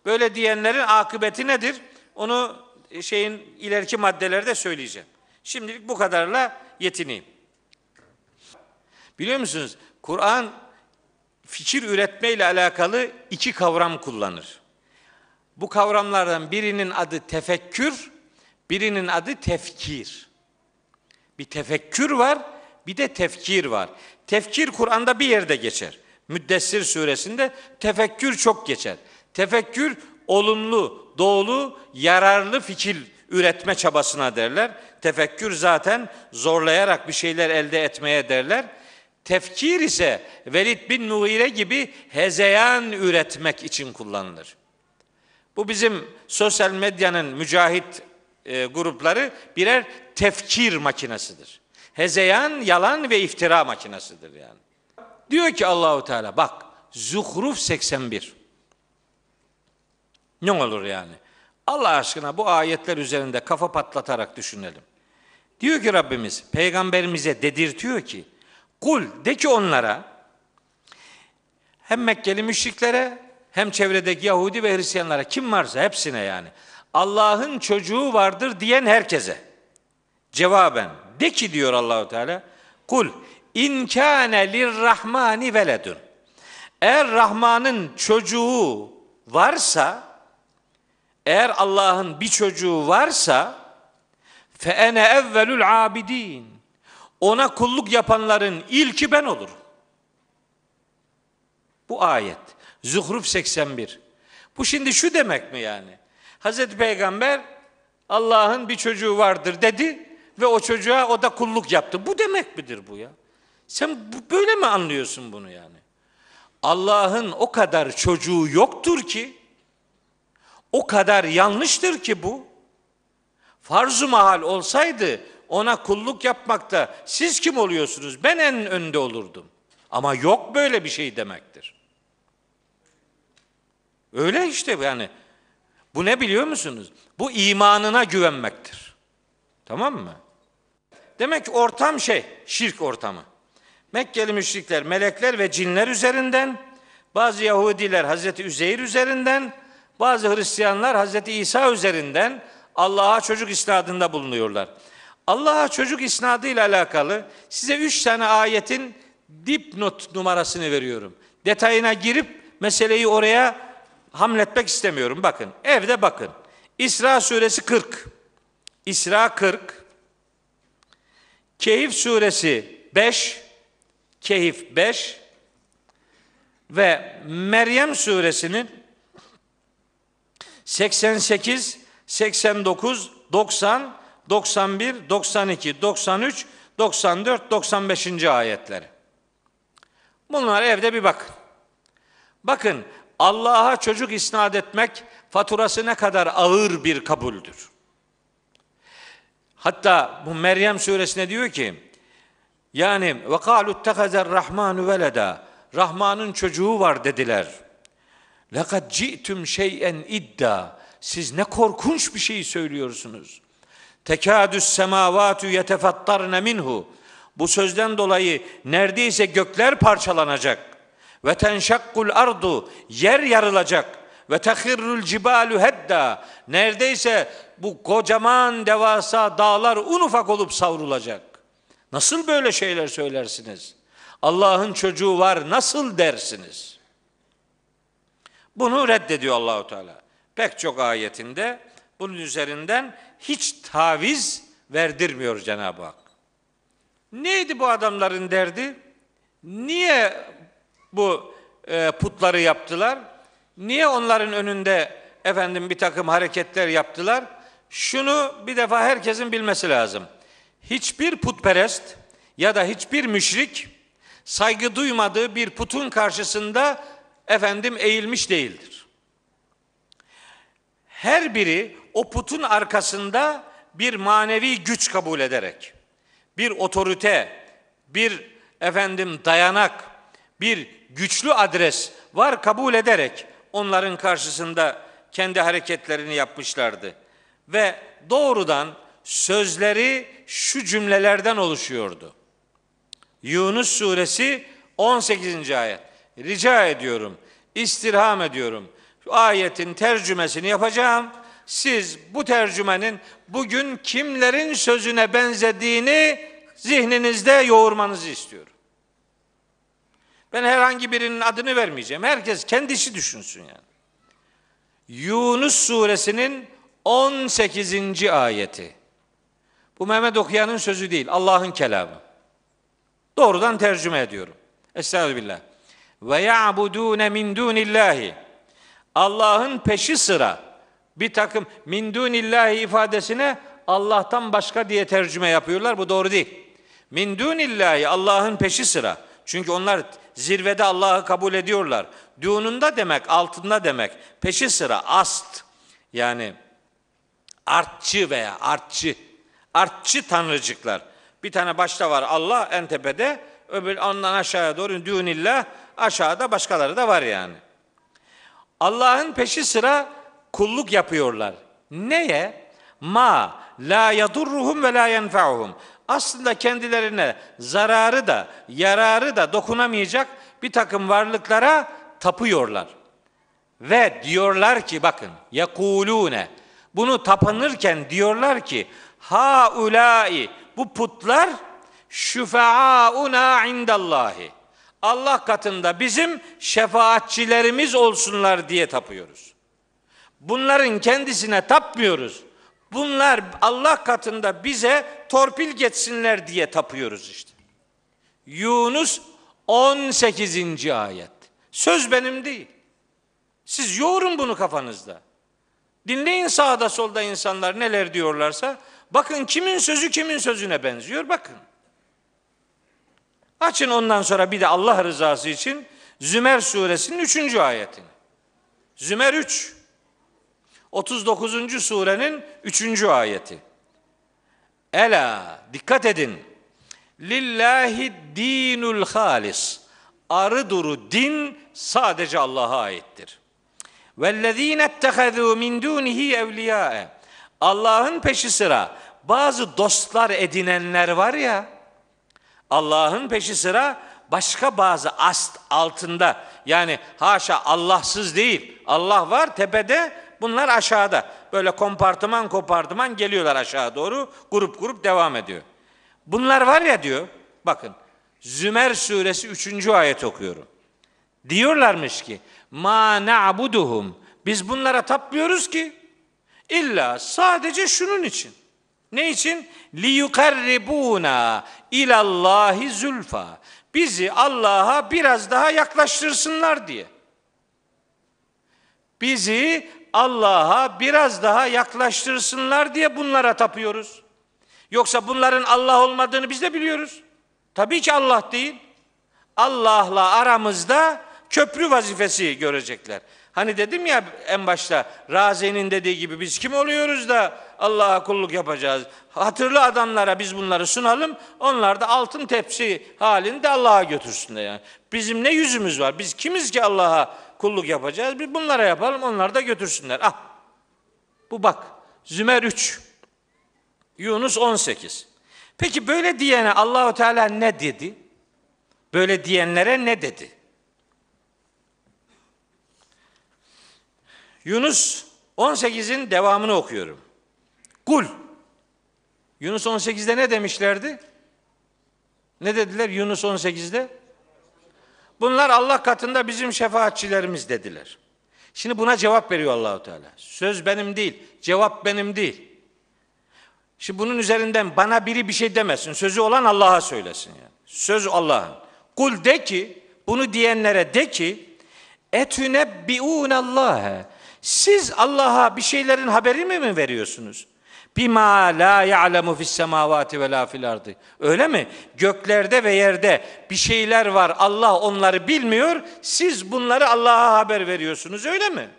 Böyle diyenlerin akıbeti nedir? Onu e, şeyin ileriki maddelerde söyleyeceğim. Şimdilik bu kadarla yetineyim. Biliyor musunuz? Kur'an fikir üretmeyle alakalı iki kavram kullanır. Bu kavramlardan birinin adı tefekkür, birinin adı tefkir. Bir tefekkür var, bir de tefkir var. Tefkir Kur'an'da bir yerde geçer. Müddessir suresinde tefekkür çok geçer. Tefekkür olumlu, doğulu, yararlı fikir üretme çabasına derler. Tefekkür zaten zorlayarak bir şeyler elde etmeye derler. Tefkir ise Velid bin Nuhire gibi hezeyan üretmek için kullanılır. Bu bizim sosyal medyanın mücahit e, grupları birer tefkir makinesidir. Hezeyan, yalan ve iftira makinesidir yani. Diyor ki Allahu Teala bak Zuhruf 81. Ne olur yani? Allah aşkına bu ayetler üzerinde kafa patlatarak düşünelim. Diyor ki Rabbimiz peygamberimize dedirtiyor ki kul de ki onlara hem Mekkeli müşriklere hem çevredeki Yahudi ve Hristiyanlara kim varsa hepsine yani. Allah'ın çocuğu vardır diyen herkese. Cevaben de ki diyor Allahu Teala kul in kâne lirrahmani veledun. Eğer Rahman'ın çocuğu varsa eğer Allah'ın bir çocuğu varsa fe ene evvelul abidin. Ona kulluk yapanların ilki ben olurum. Bu ayet Zuhruf 81. Bu şimdi şu demek mi yani? Hazreti Peygamber Allah'ın bir çocuğu vardır dedi ve o çocuğa o da kulluk yaptı. Bu demek midir bu ya? Sen böyle mi anlıyorsun bunu yani? Allah'ın o kadar çocuğu yoktur ki o kadar yanlıştır ki bu. Farz-ı mahal olsaydı ona kulluk yapmakta siz kim oluyorsunuz? Ben en önde olurdum. Ama yok böyle bir şey demektir. Öyle işte yani. Bu ne biliyor musunuz? Bu imanına güvenmektir. Tamam mı? Demek ki ortam şey, şirk ortamı. Mekkeli müşrikler melekler ve cinler üzerinden, bazı Yahudiler Hazreti Üzeyir üzerinden, bazı Hristiyanlar Hazreti İsa üzerinden Allah'a çocuk isnadında bulunuyorlar. Allah'a çocuk isnadı ile alakalı size üç tane ayetin dipnot numarasını veriyorum. Detayına girip meseleyi oraya hamletmek istemiyorum. Bakın evde bakın. İsra suresi 40. İsra 40. Keyif suresi 5. Keyif 5. Ve Meryem suresinin 88, 89, 90, 91, 92, 93, 94, 95. ayetleri. Bunlar evde bir bakın. Bakın Allah'a çocuk isnat etmek faturası ne kadar ağır bir kabuldür. Hatta bu Meryem suresine diyor ki yani ve kalu tehazer rahmanu veleda Rahman'ın çocuğu var dediler. Lekad ci'tüm şeyen idda siz ne korkunç bir şey söylüyorsunuz. Tekadüs semavatü yetefattarne minhu. Bu sözden dolayı neredeyse gökler parçalanacak. Ve tenşakkul ardu yer yarılacak. Ve tehirrul cibalu hedda. Neredeyse bu kocaman devasa dağlar un ufak olup savrulacak. Nasıl böyle şeyler söylersiniz? Allah'ın çocuğu var nasıl dersiniz? Bunu reddediyor Allahu Teala. Pek çok ayetinde bunun üzerinden hiç taviz verdirmiyor Cenab-ı Hak. Neydi bu adamların derdi? Niye bu e, putları yaptılar? Niye onların önünde efendim bir takım hareketler yaptılar? Şunu bir defa herkesin bilmesi lazım. Hiçbir putperest ya da hiçbir müşrik saygı duymadığı bir putun karşısında efendim eğilmiş değildir. Her biri o putun arkasında bir manevi güç kabul ederek, bir otorite, bir efendim dayanak, bir güçlü adres var kabul ederek onların karşısında kendi hareketlerini yapmışlardı. Ve doğrudan sözleri şu cümlelerden oluşuyordu. Yunus suresi 18. ayet. Rica ediyorum, istirham ediyorum. Şu ayetin tercümesini yapacağım. Siz bu tercümenin bugün kimlerin sözüne benzediğini zihninizde yoğurmanızı istiyorum. Ben herhangi birinin adını vermeyeceğim. Herkes kendisi düşünsün yani. Yunus suresinin 18. ayeti. Bu Mehmet Okuyan'ın sözü değil, Allah'ın kelamı. Doğrudan tercüme ediyorum. Estağfirullah. Ve ya'budune min dunillahi. Allah'ın peşi sıra bir takım min dunillahi ifadesine Allah'tan başka diye tercüme yapıyorlar. Bu doğru değil. Min dunillahi Allah'ın peşi sıra çünkü onlar zirvede Allah'ı kabul ediyorlar. Düğününde demek, altında demek. Peşi sıra ast yani artçı veya artçı. Artçı tanrıcıklar. Bir tane başta var Allah en tepede, öbür ondan aşağıya doğru düğünillah, aşağıda başkaları da var yani. Allah'ın peşi sıra kulluk yapıyorlar. Neye? Ma la yadurruhum ve la yenfa'uhum aslında kendilerine zararı da yararı da dokunamayacak bir takım varlıklara tapıyorlar. Ve diyorlar ki bakın yekulune bunu tapanırken diyorlar ki ha ulai bu putlar şüfaauna indallahi. Allah katında bizim şefaatçilerimiz olsunlar diye tapıyoruz. Bunların kendisine tapmıyoruz. Bunlar Allah katında bize torpil geçsinler diye tapıyoruz işte. Yunus 18. ayet. Söz benim değil. Siz yoğurun bunu kafanızda. Dinleyin sağda solda insanlar neler diyorlarsa. Bakın kimin sözü kimin sözüne benziyor bakın. Açın ondan sonra bir de Allah rızası için Zümer suresinin 3. ayetini. Zümer 3. 39. surenin 3. ayeti. Ela dikkat edin. Lillahi dinul halis. Arı duru din sadece Allah'a aittir. Vellezine ettehezu min dunihi evliya'e. Allah'ın peşi sıra bazı dostlar edinenler var ya. Allah'ın peşi sıra başka bazı ast altında yani haşa Allahsız değil. Allah var tepede Bunlar aşağıda. Böyle kompartıman kompartıman geliyorlar aşağı doğru. Grup grup devam ediyor. Bunlar var ya diyor. Bakın Zümer suresi 3. ayet okuyorum. Diyorlarmış ki ma na'buduhum biz bunlara tapmıyoruz ki illa sadece şunun için. Ne için? Li yukarribuna ilallahi zulfa. Bizi Allah'a biraz daha yaklaştırsınlar diye. Bizi Allah'a biraz daha yaklaştırsınlar diye bunlara tapıyoruz. Yoksa bunların Allah olmadığını biz de biliyoruz. Tabii ki Allah değil. Allah'la aramızda köprü vazifesi görecekler. Hani dedim ya en başta Razi'nin dediği gibi biz kim oluyoruz da Allah'a kulluk yapacağız. Hatırlı adamlara biz bunları sunalım. Onlar da altın tepsi halinde Allah'a götürsünler yani. Bizim ne yüzümüz var? Biz kimiz ki Allah'a kulluk yapacağız. Biz bunlara yapalım onlar da götürsünler. Ah bu bak Zümer 3 Yunus 18. Peki böyle diyene Allahu Teala ne dedi? Böyle diyenlere ne dedi? Yunus 18'in devamını okuyorum. Kul. Yunus 18'de ne demişlerdi? Ne dediler Yunus 18'de? Bunlar Allah katında bizim şefaatçilerimiz dediler. Şimdi buna cevap veriyor Allahu Teala. Söz benim değil, cevap benim değil. Şimdi bunun üzerinden bana biri bir şey demesin. Sözü olan Allah'a söylesin yani. Söz Allah'ın. Kul de ki, bunu diyenlere de ki, etüne bi'un Allah'a. Siz Allah'a bir şeylerin haberi mi mi veriyorsunuz? Bima la ya'lemu fis semavati ve la fil ardı. Öyle mi? Göklerde ve yerde bir şeyler var. Allah onları bilmiyor. Siz bunları Allah'a haber veriyorsunuz. Öyle mi?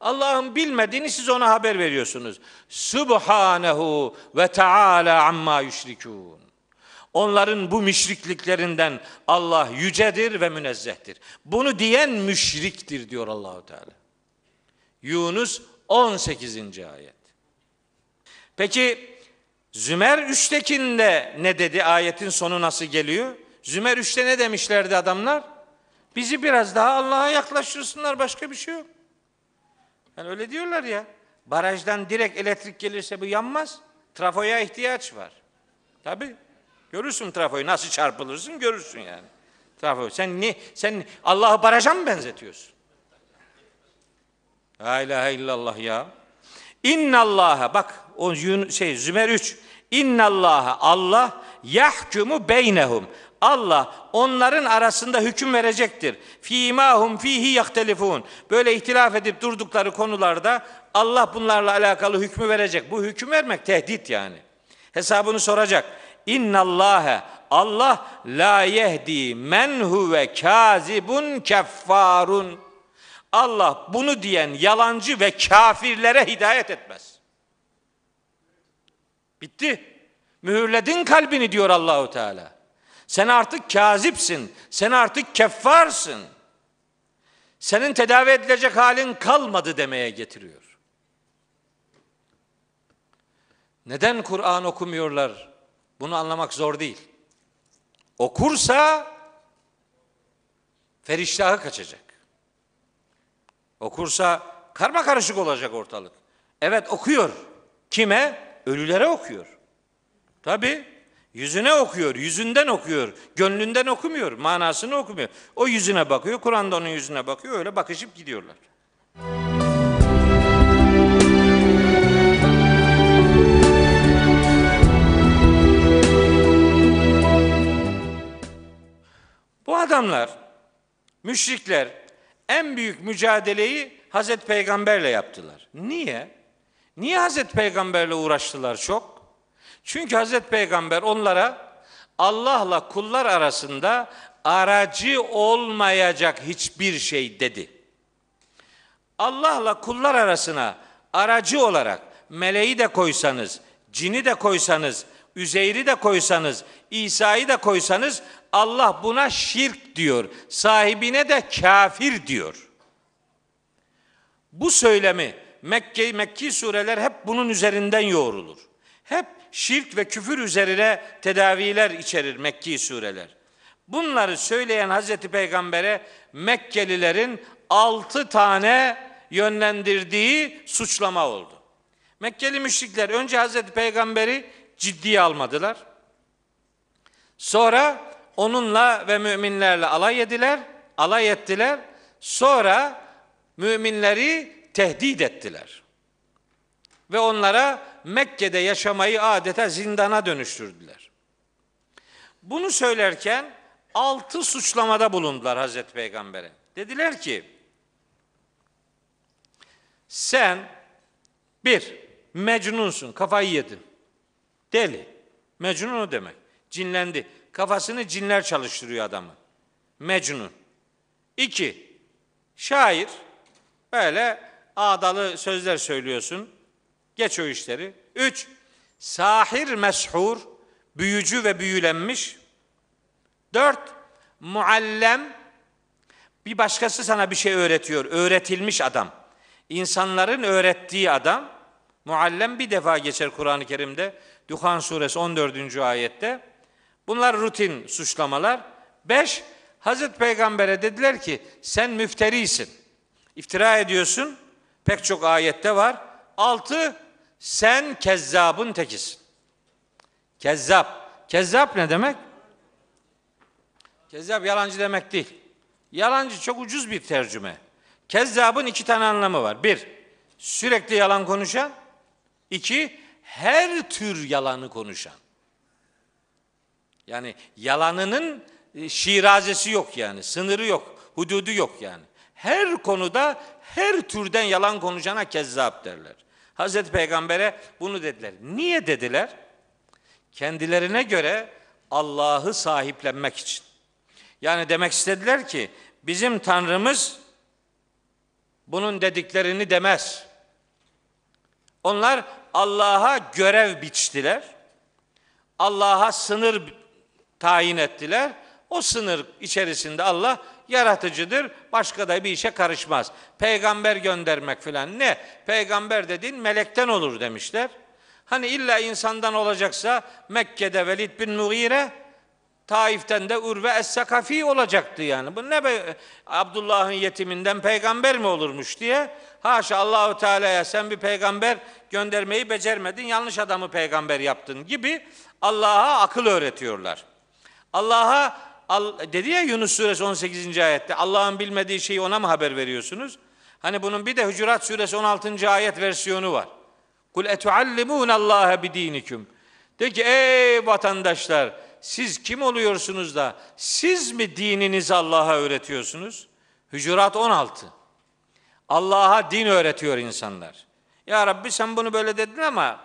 Allah'ın bilmediğini siz ona haber veriyorsunuz. Subhanahu ve Taala amma yüşrikûn. Onların bu müşrikliklerinden Allah yücedir ve münezzehtir. Bunu diyen müşriktir diyor Allahu Teala. Yunus 18. ayet. Peki Zümer 3'tekinde ne dedi? Ayetin sonu nasıl geliyor? Zümer 3'te ne demişlerdi adamlar? Bizi biraz daha Allah'a yaklaştırsınlar başka bir şey yok. Yani öyle diyorlar ya. Barajdan direkt elektrik gelirse bu yanmaz. Trafoya ihtiyaç var. Tabi. Görürsün trafoyu nasıl çarpılırsın görürsün yani. Trafo. Sen ne sen Allah'ı baraja mı benzetiyorsun? La ilahe illallah ya. İnnallaha bak o şey Zümer 3. İnnallaha Allah yahkumu beynehum. Allah onların arasında hüküm verecektir. Fîmâhum fihi yahtelifûn. Böyle ihtilaf edip durdukları konularda Allah bunlarla alakalı hükmü verecek. Bu hüküm vermek tehdit yani. Hesabını soracak. İnnallâhe Allah la yehdi men huve kazibun keffarun. Allah bunu diyen yalancı ve kafirlere hidayet etmez. Bitti. Mühürledin kalbini diyor Allahu Teala. Sen artık kazipsin. Sen artık keffarsın. Senin tedavi edilecek halin kalmadı demeye getiriyor. Neden Kur'an okumuyorlar? Bunu anlamak zor değil. Okursa feriştahı kaçacak. Okursa karma karışık olacak ortalık. Evet okuyor. Kime? Ölülere okuyor. Tabi yüzüne okuyor, yüzünden okuyor, gönlünden okumuyor, manasını okumuyor. O yüzüne bakıyor, Kur'an'da onun yüzüne bakıyor, öyle bakışıp gidiyorlar. Bu adamlar, müşrikler en büyük mücadeleyi Hazreti Peygamber'le yaptılar. Niye? Niye Hazreti Peygamber'le uğraştılar çok? Çünkü Hazreti Peygamber onlara Allah'la kullar arasında aracı olmayacak hiçbir şey dedi. Allah'la kullar arasına aracı olarak meleği de koysanız, cini de koysanız, Üzeyri de koysanız, İsa'yı da koysanız Allah buna şirk diyor. Sahibine de kafir diyor. Bu söylemi Mekke, Mekki sureler hep bunun üzerinden yoğrulur. Hep şirk ve küfür üzerine tedaviler içerir Mekki sureler. Bunları söyleyen Hazreti Peygamber'e Mekkelilerin altı tane yönlendirdiği suçlama oldu. Mekkeli müşrikler önce Hazreti Peygamber'i ciddiye almadılar. Sonra onunla ve müminlerle alay ediler, alay ettiler. Sonra müminleri tehdit ettiler. Ve onlara Mekke'de yaşamayı adeta zindana dönüştürdüler. Bunu söylerken altı suçlamada bulundular Hazreti Peygamber'e. Dediler ki, sen bir, mecnunsun, kafayı yedin. Deli. Mecnun o demek. Cinlendi. Kafasını cinler çalıştırıyor adamı. Mecnun. İki, şair. Böyle ağdalı sözler söylüyorsun. Geç o işleri. Üç, sahir meshur, büyücü ve büyülenmiş. Dört, muallem, bir başkası sana bir şey öğretiyor, öğretilmiş adam. İnsanların öğrettiği adam, muallem bir defa geçer Kur'an-ı Kerim'de. Duhan suresi 14. ayette. Bunlar rutin suçlamalar. Beş, Hazreti Peygamber'e dediler ki sen müfterisin. İftira ediyorsun. Pek çok ayette var. Altı, sen kezzabın tekisin. Kezzap. Kezzap ne demek? Kezzap yalancı demek değil. Yalancı çok ucuz bir tercüme. Kezzabın iki tane anlamı var. Bir, sürekli yalan konuşan. İki, her tür yalanı konuşan. Yani yalanının e, şirazesi yok yani, sınırı yok, hududu yok yani. Her konuda her türden yalan konuşana kezzap derler. Hazreti Peygamber'e bunu dediler. Niye dediler? Kendilerine göre Allah'ı sahiplenmek için. Yani demek istediler ki bizim Tanrımız bunun dediklerini demez. Onlar Allah'a görev biçtiler. Allah'a sınır tayin ettiler. O sınır içerisinde Allah yaratıcıdır. Başka da bir işe karışmaz. Peygamber göndermek filan ne? Peygamber dediğin melekten olur demişler. Hani illa insandan olacaksa Mekke'de Velid bin Mughire, Taif'ten de Urve Es-Sakafi olacaktı yani. Bu ne be, Abdullah'ın yetiminden peygamber mi olurmuş diye. Haşa Allahu Teala'ya sen bir peygamber göndermeyi becermedin, yanlış adamı peygamber yaptın gibi Allah'a akıl öğretiyorlar. Allah'a dedi ya Yunus suresi 18. ayette Allah'ın bilmediği şeyi ona mı haber veriyorsunuz? Hani bunun bir de Hucurat suresi 16. ayet versiyonu var. Kul etuallimun Allah'a bidinikum. De ki ey vatandaşlar siz kim oluyorsunuz da siz mi dininizi Allah'a öğretiyorsunuz? Hucurat 16. Allah'a din öğretiyor insanlar. Ya Rabbi sen bunu böyle dedin ama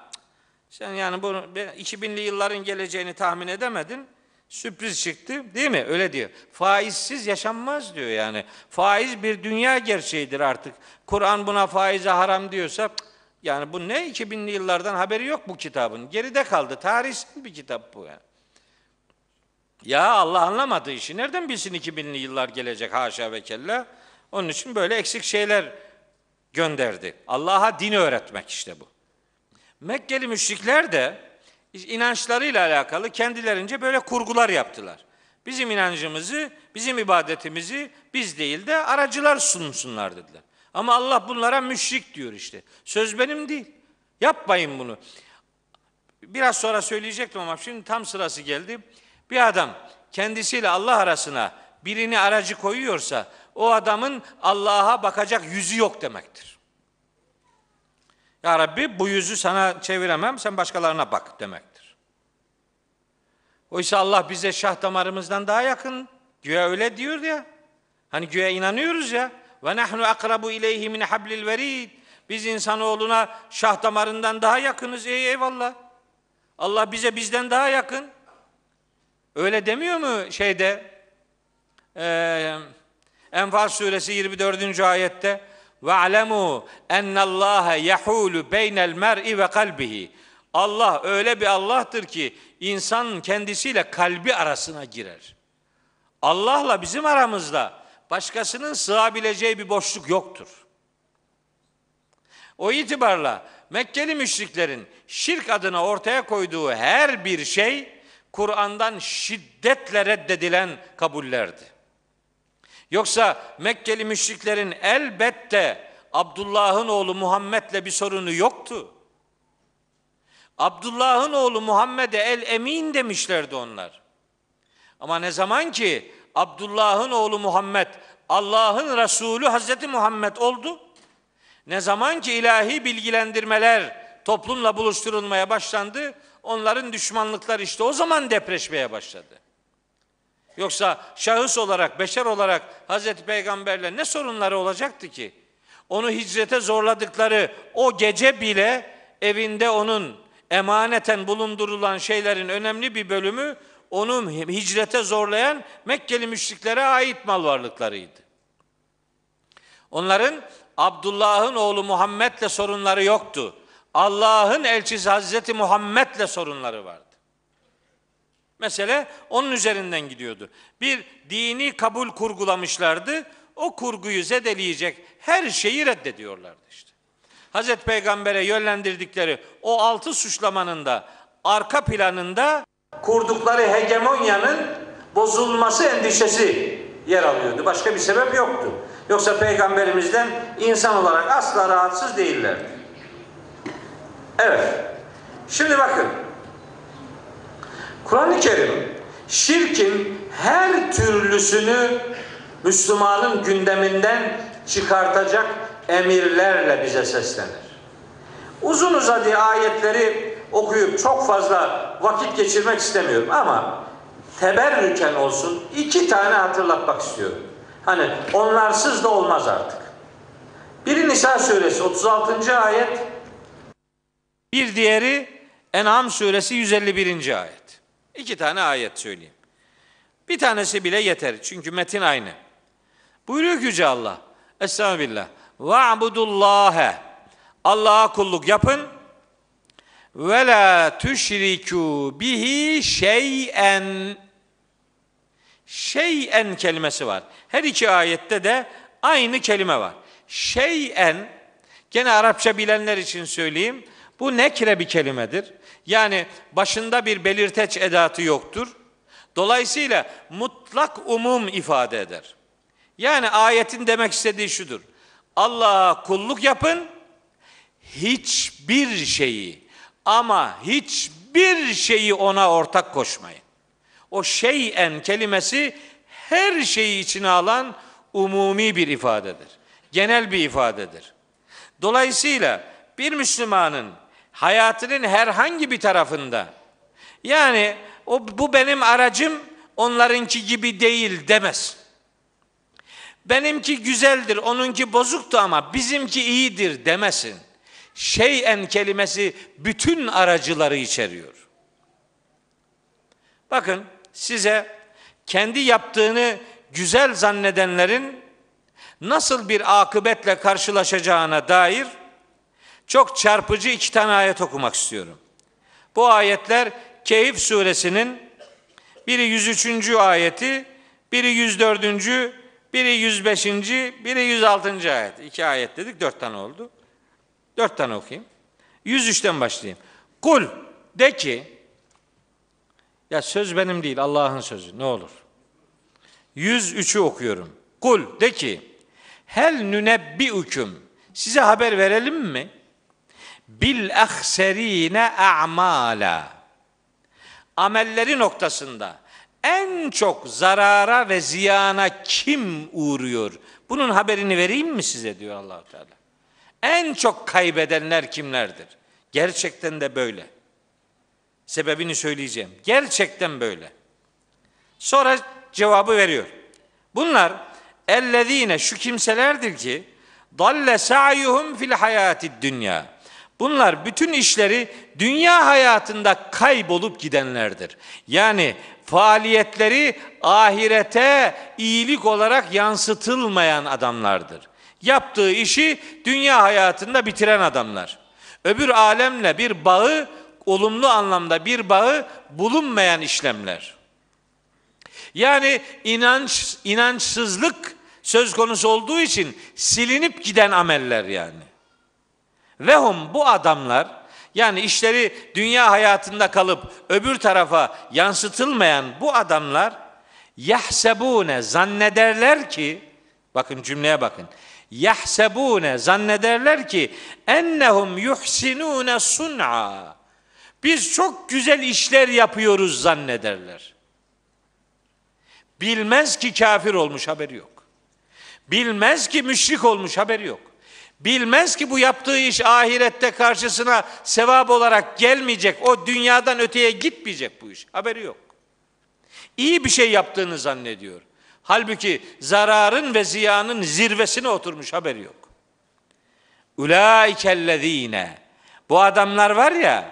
sen yani bunu 2000'li yılların geleceğini tahmin edemedin. Sürpriz çıktı değil mi? Öyle diyor. Faizsiz yaşanmaz diyor yani. Faiz bir dünya gerçeğidir artık. Kur'an buna faize haram diyorsa yani bu ne 2000'li yıllardan haberi yok bu kitabın. Geride kaldı. Tarihsel bir kitap bu yani. Ya Allah anlamadı işi. Nereden bilsin 2000'li yıllar gelecek haşa ve kella. Onun için böyle eksik şeyler gönderdi. Allah'a din öğretmek işte bu. Mekkeli müşrikler de inançlarıyla alakalı kendilerince böyle kurgular yaptılar. Bizim inancımızı, bizim ibadetimizi biz değil de aracılar sunsunlar dediler. Ama Allah bunlara müşrik diyor işte. Söz benim değil. Yapmayın bunu. Biraz sonra söyleyecektim ama şimdi tam sırası geldi. Bir adam kendisiyle Allah arasına birini aracı koyuyorsa o adamın Allah'a bakacak yüzü yok demektir. Ya Rabbi bu yüzü sana çeviremem, sen başkalarına bak demektir. Oysa Allah bize şah damarımızdan daha yakın. Güya öyle diyor ya. Hani güya inanıyoruz ya. Ve nahnu akrabu ileyhi min hablil verid. Biz insanoğluna şah damarından daha yakınız. Ey eyvallah. Allah bize bizden daha yakın. Öyle demiyor mu şeyde? Ee, Enfal suresi 24. ayette ve alemu ennallâhe yahulu beynel mer'i ve Allah öyle bir Allah'tır ki insan kendisiyle kalbi arasına girer. Allah'la bizim aramızda başkasının sığabileceği bir boşluk yoktur. O itibarla Mekkeli müşriklerin şirk adına ortaya koyduğu her bir şey Kur'an'dan şiddetle reddedilen kabullerdi. Yoksa Mekkeli müşriklerin elbette Abdullah'ın oğlu Muhammed'le bir sorunu yoktu. Abdullah'ın oğlu Muhammed'e el emin demişlerdi onlar. Ama ne zaman ki Abdullah'ın oğlu Muhammed Allah'ın Resulü Hazreti Muhammed oldu. Ne zaman ki ilahi bilgilendirmeler toplumla buluşturulmaya başlandı, onların düşmanlıklar işte o zaman depreşmeye başladı. Yoksa şahıs olarak, beşer olarak Hazreti Peygamber'le ne sorunları olacaktı ki? Onu hicrete zorladıkları o gece bile evinde onun emaneten bulundurulan şeylerin önemli bir bölümü onu hicrete zorlayan Mekkeli müşriklere ait mal varlıklarıydı. Onların Abdullah'ın oğlu Muhammed'le sorunları yoktu. Allah'ın elçisi Hazreti Muhammed'le sorunları vardı. Mesele onun üzerinden gidiyordu. Bir dini kabul kurgulamışlardı. O kurguyu zedeleyecek her şeyi reddediyorlardı işte. Hazreti Peygamber'e yönlendirdikleri o altı suçlamanın da arka planında kurdukları hegemonyanın bozulması endişesi yer alıyordu. Başka bir sebep yoktu. Yoksa peygamberimizden insan olarak asla rahatsız değillerdi. Evet. Şimdi bakın Kur'an-ı Kerim şirkin her türlüsünü Müslümanın gündeminden çıkartacak emirlerle bize seslenir. Uzun uzadıya ayetleri okuyup çok fazla vakit geçirmek istemiyorum ama teberrüken olsun iki tane hatırlatmak istiyorum. Hani onlarsız da olmaz artık. Biri Nisa suresi 36. ayet bir diğeri En'am suresi 151. ayet. İki tane ayet söyleyeyim. Bir tanesi bile yeter. Çünkü metin aynı. Buyuruyor ki Yüce Allah. Estağfirullah. Ve'budullâhe. Allah'a kulluk yapın. Ve la tüşrikû bihi şeyen. Şeyen kelimesi var. Her iki ayette de aynı kelime var. Şeyen, gene Arapça bilenler için söyleyeyim. Bu nekre bir kelimedir. Yani başında bir belirteç edatı yoktur. Dolayısıyla mutlak umum ifade eder. Yani ayetin demek istediği şudur. Allah'a kulluk yapın, hiçbir şeyi ama hiçbir şeyi ona ortak koşmayın. O şeyen kelimesi her şeyi içine alan umumi bir ifadedir. Genel bir ifadedir. Dolayısıyla bir Müslümanın hayatının herhangi bir tarafında yani o bu benim aracım onlarınki gibi değil demez. Benimki güzeldir, onunki bozuktu ama bizimki iyidir demesin. Şeyen kelimesi bütün aracıları içeriyor. Bakın size kendi yaptığını güzel zannedenlerin nasıl bir akıbetle karşılaşacağına dair çok çarpıcı iki tane ayet okumak istiyorum. Bu ayetler Keyif suresinin biri 103. ayeti, biri 104. biri 105. biri 106. ayet. İki ayet dedik, dört tane oldu. Dört tane okuyayım. 103'ten başlayayım. Kul de ki, ya söz benim değil Allah'ın sözü ne olur. 103'ü okuyorum. Kul de ki, hel nünebbi hüküm. Size haber verelim mi? bil ahserine a'mala. Amelleri noktasında en çok zarara ve ziyana kim uğruyor? Bunun haberini vereyim mi size diyor allah Teala. En çok kaybedenler kimlerdir? Gerçekten de böyle. Sebebini söyleyeceğim. Gerçekten böyle. Sonra cevabı veriyor. Bunlar ellezine şu kimselerdir ki dalle sa'yuhum fil hayati dünya. Bunlar bütün işleri dünya hayatında kaybolup gidenlerdir. Yani faaliyetleri ahirete iyilik olarak yansıtılmayan adamlardır. Yaptığı işi dünya hayatında bitiren adamlar. Öbür alemle bir bağı, olumlu anlamda bir bağı bulunmayan işlemler. Yani inanç inançsızlık söz konusu olduğu için silinip giden ameller yani. Vehum bu adamlar yani işleri dünya hayatında kalıp öbür tarafa yansıtılmayan bu adamlar yahsebune zannederler ki bakın cümleye bakın. Yahsebune zannederler ki ennehum yuhsinune sun'a. Biz çok güzel işler yapıyoruz zannederler. Bilmez ki kafir olmuş haberi yok. Bilmez ki müşrik olmuş haberi yok. Bilmez ki bu yaptığı iş ahirette karşısına sevap olarak gelmeyecek. O dünyadan öteye gitmeyecek bu iş. Haberi yok. İyi bir şey yaptığını zannediyor. Halbuki zararın ve ziyanın zirvesine oturmuş haberi yok. Ulaikellezine Bu adamlar var ya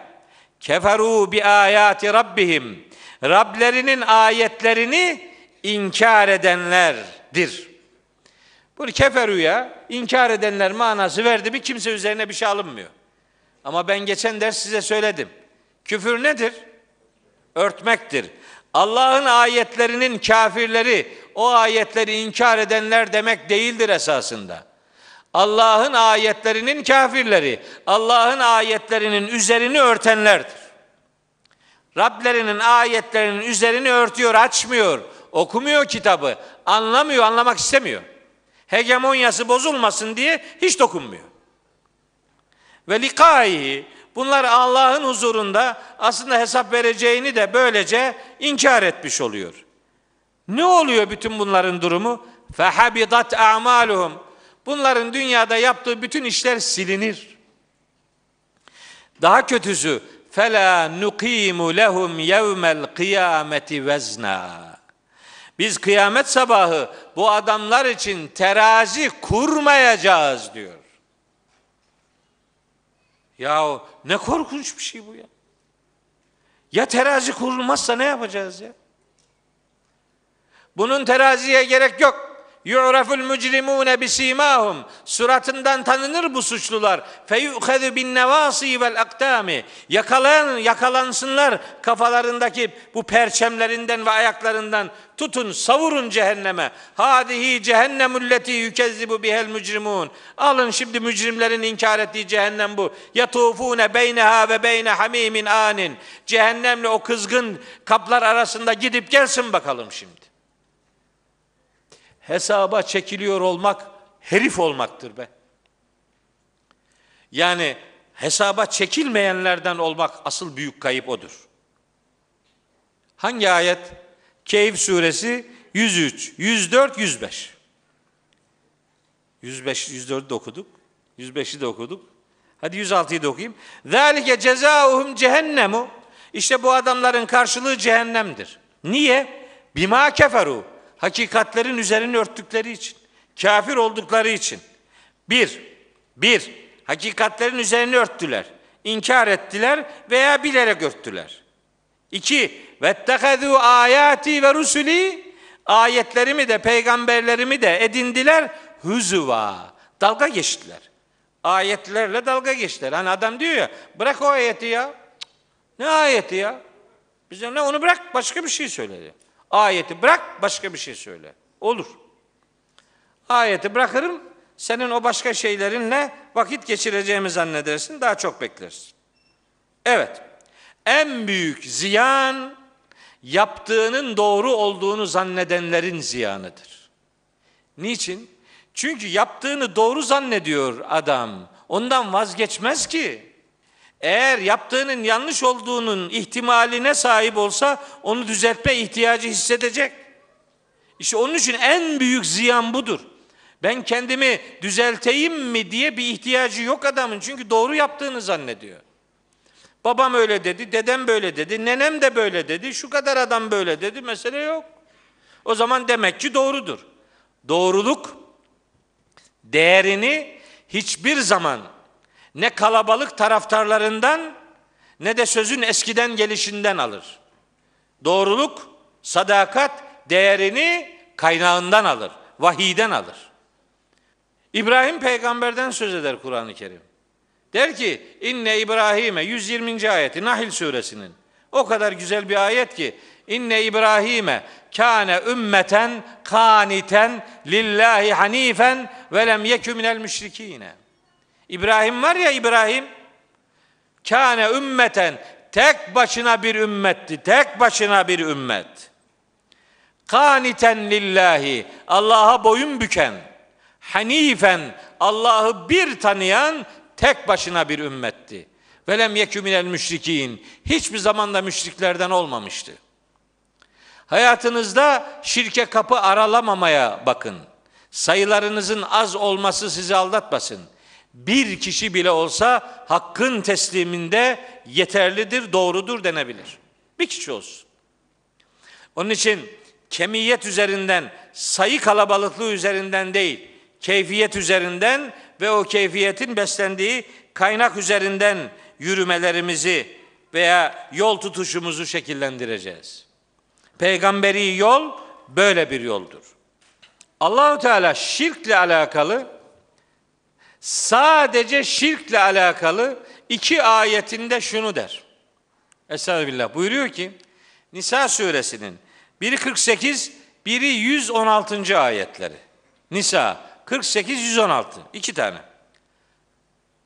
keferu bi ayati rabbihim Rablerinin ayetlerini inkar edenlerdir. Bunu keferüya inkar edenler manası verdi mi kimse üzerine bir şey alınmıyor. Ama ben geçen ders size söyledim. Küfür nedir? Örtmektir. Allah'ın ayetlerinin kafirleri, o ayetleri inkar edenler demek değildir esasında. Allah'ın ayetlerinin kafirleri, Allah'ın ayetlerinin üzerini örtenlerdir. Rablerinin ayetlerinin üzerini örtüyor, açmıyor, okumuyor kitabı, anlamıyor, anlamak istemiyor hegemonyası bozulmasın diye hiç dokunmuyor. Ve likayı bunlar Allah'ın huzurunda aslında hesap vereceğini de böylece inkar etmiş oluyor. Ne oluyor bütün bunların durumu? Fehabidat a'maluhum. Bunların dünyada yaptığı bütün işler silinir. Daha kötüsü fela nuqimu lehum yevmel kıyameti vezna. Biz kıyamet sabahı bu adamlar için terazi kurmayacağız diyor. Ya ne korkunç bir şey bu ya. Ya terazi kurulmazsa ne yapacağız ya? Bunun teraziye gerek yok. Yu'raful mucrimune bisimahum. Suratından tanınır bu suçlular. Feyu'khadu bin nevasi vel aktami. Yakalan, yakalansınlar kafalarındaki bu perçemlerinden ve ayaklarından. Tutun, savurun cehenneme. Hadihi cehennemul leti yükezzibu bihel mücrimun. Alın şimdi mücrimlerin inkar ettiği cehennem bu. Yatufune beyneha ve beyne hamimin anin. Cehennemle o kızgın kaplar arasında gidip gelsin bakalım şimdi hesaba çekiliyor olmak herif olmaktır be. Yani hesaba çekilmeyenlerden olmak asıl büyük kayıp odur. Hangi ayet? Keyif suresi 103, 104, 105. 105, 104'ü de okuduk. 105'i de okuduk. Hadi 106'yı da okuyayım. Zalike cezaohum cehennemu. İşte bu adamların karşılığı cehennemdir. Niye? Bima keferu hakikatlerin üzerini örttükleri için, kafir oldukları için. Bir, bir, hakikatlerin üzerini örttüler, inkar ettiler veya bilerek örttüler. İki, vettekazû ayati ve rusuli ayetlerimi de peygamberlerimi de edindiler huzuva. Dalga geçtiler. Ayetlerle dalga geçtiler. Hani adam diyor ya bırak o ayeti ya. Ne ayeti ya? Bize ne onu bırak başka bir şey söyledi. Ayeti bırak başka bir şey söyle. Olur. Ayeti bırakırım. Senin o başka şeylerinle vakit geçireceğimi zannedersin. Daha çok beklersin. Evet. En büyük ziyan yaptığının doğru olduğunu zannedenlerin ziyanıdır. Niçin? Çünkü yaptığını doğru zannediyor adam. Ondan vazgeçmez ki eğer yaptığının yanlış olduğunun ihtimaline sahip olsa onu düzeltme ihtiyacı hissedecek. İşte onun için en büyük ziyan budur. Ben kendimi düzelteyim mi diye bir ihtiyacı yok adamın. Çünkü doğru yaptığını zannediyor. Babam öyle dedi, dedem böyle dedi, nenem de böyle dedi, şu kadar adam böyle dedi, mesele yok. O zaman demek ki doğrudur. Doğruluk değerini hiçbir zaman ne kalabalık taraftarlarından ne de sözün eskiden gelişinden alır. Doğruluk, sadakat değerini kaynağından alır, vahiden alır. İbrahim peygamberden söz eder Kur'an-ı Kerim. Der ki inne İbrahim'e 120. ayeti Nahil suresinin o kadar güzel bir ayet ki inne İbrahim'e kâne ümmeten kâniten lillahi hanifen ve lem yekü minel müşrikîne. İbrahim var ya İbrahim kâne ümmeten tek başına bir ümmetti. Tek başına bir ümmet. Kaniten lillahi Allah'a boyun büken hanifen Allah'ı bir tanıyan tek başına bir ümmetti. Velem yekü minel müşrikin hiçbir zaman da müşriklerden olmamıştı. Hayatınızda şirke kapı aralamamaya bakın. Sayılarınızın az olması sizi aldatmasın bir kişi bile olsa hakkın tesliminde yeterlidir, doğrudur denebilir. Bir kişi olsun. Onun için kemiyet üzerinden, sayı kalabalıklığı üzerinden değil, keyfiyet üzerinden ve o keyfiyetin beslendiği kaynak üzerinden yürümelerimizi veya yol tutuşumuzu şekillendireceğiz. Peygamberi yol böyle bir yoldur. Allahu Teala şirkle alakalı sadece şirkle alakalı iki ayetinde şunu der. Estağfirullah buyuruyor ki Nisa suresinin biri 48, biri 116. ayetleri. Nisa 48 116 iki tane.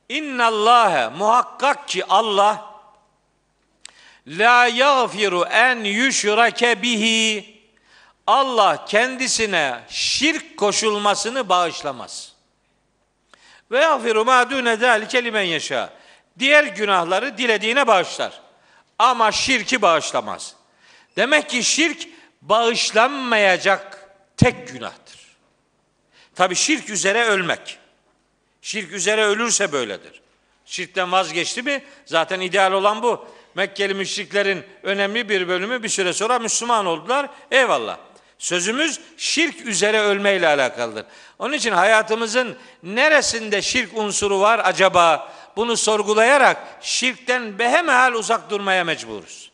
İnna İnnallâhe muhakkak ki Allah la yağfiru en yüşrake bihi Allah kendisine şirk koşulmasını bağışlamaz. Ve yafiru ma dune zalike limen yeşâ. Diğer günahları dilediğine bağışlar. Ama şirki bağışlamaz. Demek ki şirk bağışlanmayacak tek günahtır. Tabi şirk üzere ölmek. Şirk üzere ölürse böyledir. Şirkten vazgeçti mi zaten ideal olan bu. Mekkeli müşriklerin önemli bir bölümü bir süre sonra Müslüman oldular. Eyvallah. Sözümüz şirk üzere ölmeyle alakalıdır. Onun için hayatımızın neresinde şirk unsuru var acaba? Bunu sorgulayarak şirkten behemehal uzak durmaya mecburuz.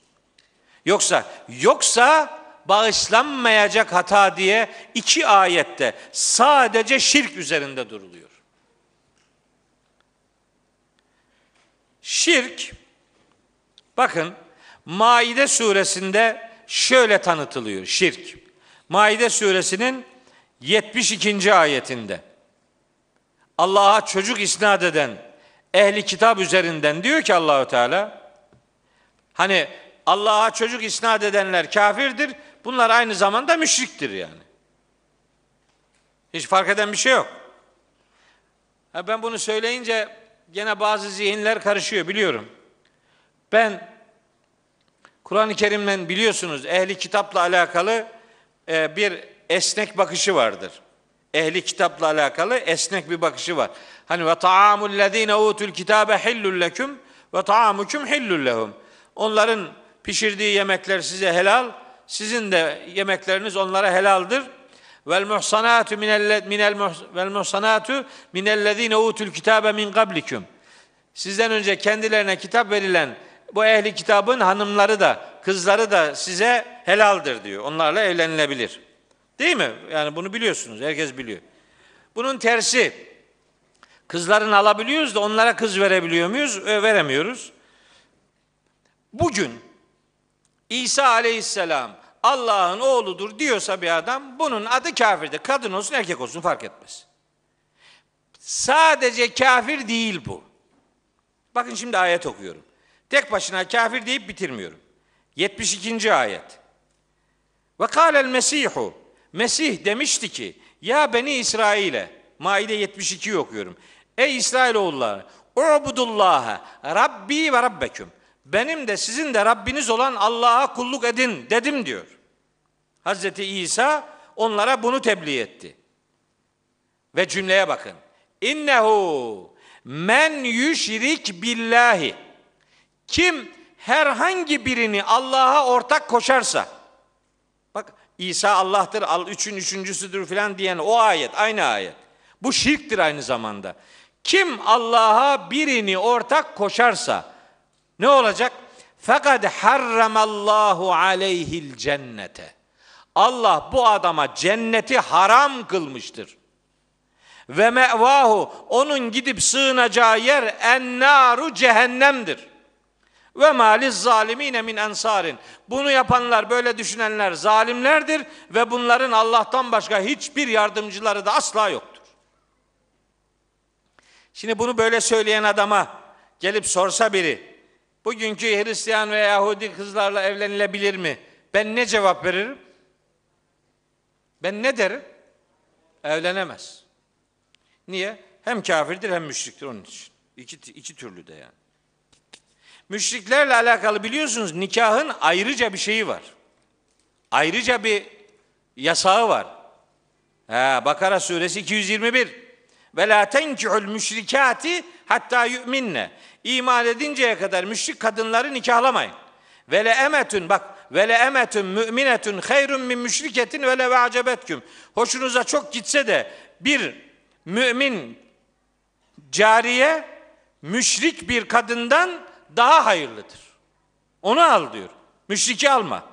Yoksa yoksa bağışlanmayacak hata diye iki ayette sadece şirk üzerinde duruluyor. Şirk bakın Maide suresinde şöyle tanıtılıyor şirk. Maide suresinin 72. ayetinde Allah'a çocuk isnat eden ehli kitap üzerinden diyor ki Allahü Teala hani Allah'a çocuk isnat edenler kafirdir. Bunlar aynı zamanda müşriktir yani. Hiç fark eden bir şey yok. Ha ben bunu söyleyince gene bazı zihinler karışıyor biliyorum. Ben Kur'an-ı Kerim'den biliyorsunuz ehli kitapla alakalı e, bir esnek bakışı vardır. Ehli kitapla alakalı esnek bir bakışı var. Hani ve taamul lezine utul kitabe hillul leküm ve taamukum hillul lehum. Onların pişirdiği yemekler size helal, sizin de yemekleriniz onlara helaldir. Vel muhsanatu minel minel vel muhsanatu minellezine utul kitabe min qablikum. Sizden önce kendilerine kitap verilen bu ehli kitabın hanımları da, kızları da size helaldir diyor. Onlarla evlenilebilir. Değil mi? Yani bunu biliyorsunuz, herkes biliyor. Bunun tersi, kızların alabiliyoruz da onlara kız verebiliyor muyuz? E, veremiyoruz. Bugün İsa aleyhisselam Allah'ın oğludur diyorsa bir adam bunun adı kafirdir. Kadın olsun erkek olsun fark etmez. Sadece kafir değil bu. Bakın şimdi ayet okuyorum. Tek başına kafir deyip bitirmiyorum. 72. ayet. Ve kâlel mesihu Mesih demişti ki ya beni İsrail'e Maide 72 okuyorum. Ey İsrailoğulları Ubudullaha Rabbi ve Rabbeküm benim de sizin de Rabbiniz olan Allah'a kulluk edin dedim diyor. Hazreti İsa onlara bunu tebliğ etti. Ve cümleye bakın. İnnehu men yüşrik billahi. Kim herhangi birini Allah'a ortak koşarsa İsa Allah'tır, üçün üçüncüsüdür filan diyen o ayet, aynı ayet. Bu şirktir aynı zamanda. Kim Allah'a birini ortak koşarsa ne olacak? Fakat harramallahu aleyhil cennete. Allah bu adama cenneti haram kılmıştır. Ve mevahu onun gidip sığınacağı yer ennaru cehennemdir. Ve maliz zalimine min ensarin. Bunu yapanlar, böyle düşünenler zalimlerdir ve bunların Allah'tan başka hiçbir yardımcıları da asla yoktur. Şimdi bunu böyle söyleyen adama gelip sorsa biri, bugünkü Hristiyan ve Yahudi kızlarla evlenilebilir mi? Ben ne cevap veririm? Ben ne derim? Evlenemez. Niye? Hem kafirdir hem müşriktir onun için. İki, iki türlü de yani. Müşriklerle alakalı biliyorsunuz nikahın ayrıca bir şeyi var. Ayrıca bir yasağı var. Ha, Bakara suresi 221. Ve la tenkihul müşrikati hatta yu'minne. İman edinceye kadar müşrik kadınları nikahlamayın. Ve le emetün bak ve le emetün müminetün hayrun min müşriketin ve le ve Hoşunuza çok gitse de bir mümin cariye müşrik bir kadından daha hayırlıdır. Onu al diyor. Müşriki alma.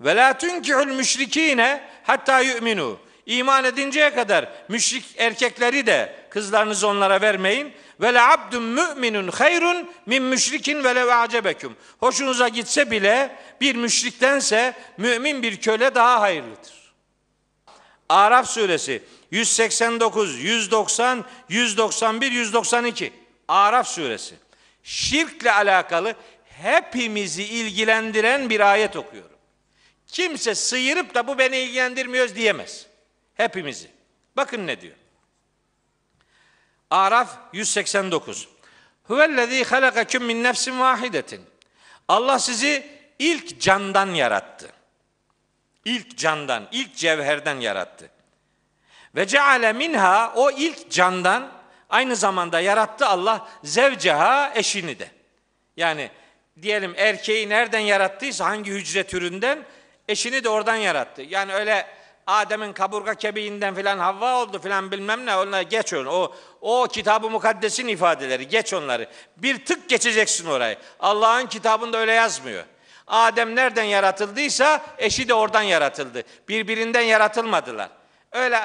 Ve la tunkihul müşrikine hatta yu'minu. İman edinceye kadar müşrik erkekleri de kızlarınızı onlara vermeyin. Ve le abdun müminun hayrun min müşrikin ve le acebeküm. Hoşunuza gitse bile bir müşriktense mümin bir köle daha hayırlıdır. Araf suresi 189, 190, 191, 192. Araf suresi şirkle alakalı hepimizi ilgilendiren bir ayet okuyorum. Kimse sıyırıp da bu beni ilgilendirmiyoruz diyemez. Hepimizi. Bakın ne diyor. Araf 189. Huvellezî halakaküm min nefsin vahidetin. Allah sizi ilk candan yarattı. İlk candan, ilk cevherden yarattı. Ve ceale minha o ilk candan Aynı zamanda yarattı Allah zevceha eşini de. Yani diyelim erkeği nereden yarattıysa hangi hücre türünden eşini de oradan yarattı. Yani öyle Adem'in kaburga kebiğinden filan Havva oldu filan bilmem ne onlar geç onu. O o kitabı mukaddesin ifadeleri geç onları. Bir tık geçeceksin orayı. Allah'ın kitabında öyle yazmıyor. Adem nereden yaratıldıysa eşi de oradan yaratıldı. Birbirinden yaratılmadılar. Öyle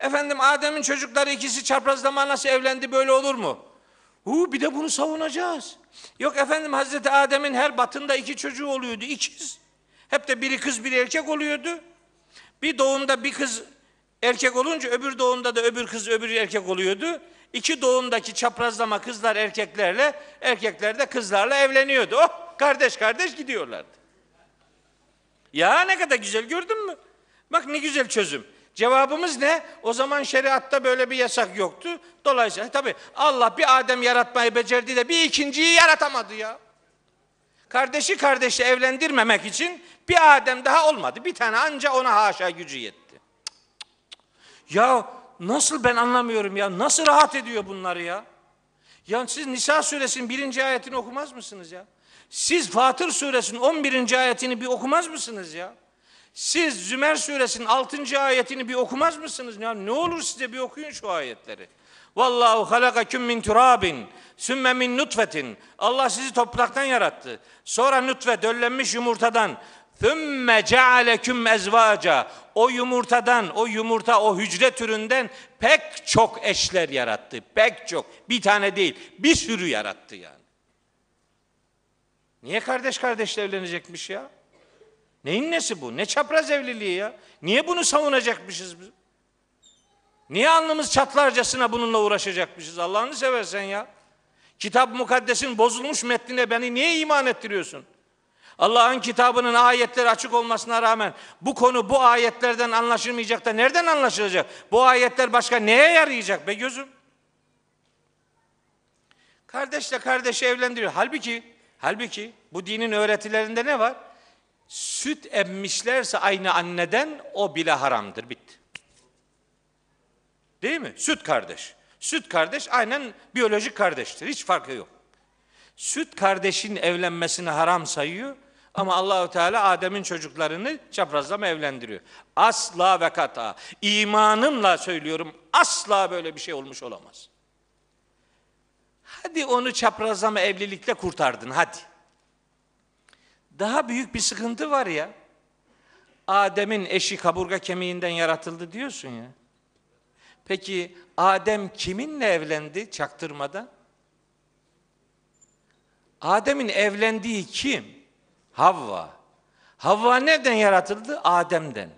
Efendim Adem'in çocukları ikisi çaprazlama nasıl evlendi böyle olur mu? Hu bir de bunu savunacağız. Yok efendim Hazreti Adem'in her batında iki çocuğu oluyordu. İkiz. Hep de biri kız biri erkek oluyordu. Bir doğumda bir kız erkek olunca öbür doğumda da öbür kız öbür erkek oluyordu. İki doğumdaki çaprazlama kızlar erkeklerle, erkekler de kızlarla evleniyordu. Oh kardeş kardeş gidiyorlardı. Ya ne kadar güzel gördün mü? Bak ne güzel çözüm. Cevabımız ne? O zaman şeriatta böyle bir yasak yoktu. Dolayısıyla tabi Allah bir Adem yaratmayı becerdi de bir ikinciyi yaratamadı ya. Kardeşi kardeşle evlendirmemek için bir Adem daha olmadı. Bir tane anca ona haşa gücü yetti. Ya nasıl ben anlamıyorum ya. Nasıl rahat ediyor bunları ya. Ya siz Nisa suresinin birinci ayetini okumaz mısınız ya? Siz Fatır suresinin 11. ayetini bir okumaz mısınız ya? Siz Zümer suresinin 6. ayetini bir okumaz mısınız? Ya ne olur size bir okuyun şu ayetleri. Vallahu halakaküm min turabin sümme min nutfetin. Allah sizi topraktan yarattı. Sonra nutfe döllenmiş yumurtadan Thümme cealeküm ezvaca. O yumurtadan, o yumurta, o hücre türünden pek çok eşler yarattı. Pek çok. Bir tane değil, bir sürü yarattı yani. Niye kardeş kardeşle evlenecekmiş ya? Neyin nesi bu? Ne çapraz evliliği ya? Niye bunu savunacakmışız biz? Niye alnımız çatlarcasına bununla uğraşacakmışız? Allah'ını seversen ya. Kitap mukaddesin bozulmuş metnine beni niye iman ettiriyorsun? Allah'ın kitabının ayetleri açık olmasına rağmen bu konu bu ayetlerden anlaşılmayacak da nereden anlaşılacak? Bu ayetler başka neye yarayacak be gözüm? Kardeşle kardeşi evlendiriyor. Halbuki, halbuki bu dinin öğretilerinde ne var? süt emmişlerse aynı anneden o bile haramdır. Bitti. Değil mi? Süt kardeş. Süt kardeş aynen biyolojik kardeştir. Hiç farkı yok. Süt kardeşin evlenmesini haram sayıyor ama Allahü Teala Adem'in çocuklarını çaprazlama evlendiriyor. Asla ve kata. İmanımla söylüyorum asla böyle bir şey olmuş olamaz. Hadi onu çaprazlama evlilikle kurtardın hadi. Daha büyük bir sıkıntı var ya. Adem'in eşi kaburga kemiğinden yaratıldı diyorsun ya. Peki Adem kiminle evlendi çaktırmadan? Adem'in evlendiği kim? Havva. Havva nereden yaratıldı? Adem'den.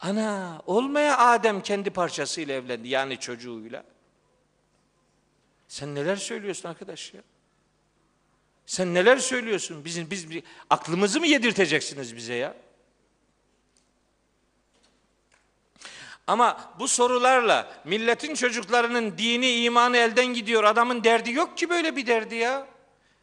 Ana olmaya Adem kendi parçasıyla evlendi yani çocuğuyla. Sen neler söylüyorsun arkadaş ya? Sen neler söylüyorsun? Bizim biz aklımızı mı yedirteceksiniz bize ya? Ama bu sorularla milletin çocuklarının dini, imanı elden gidiyor. Adamın derdi yok ki böyle bir derdi ya.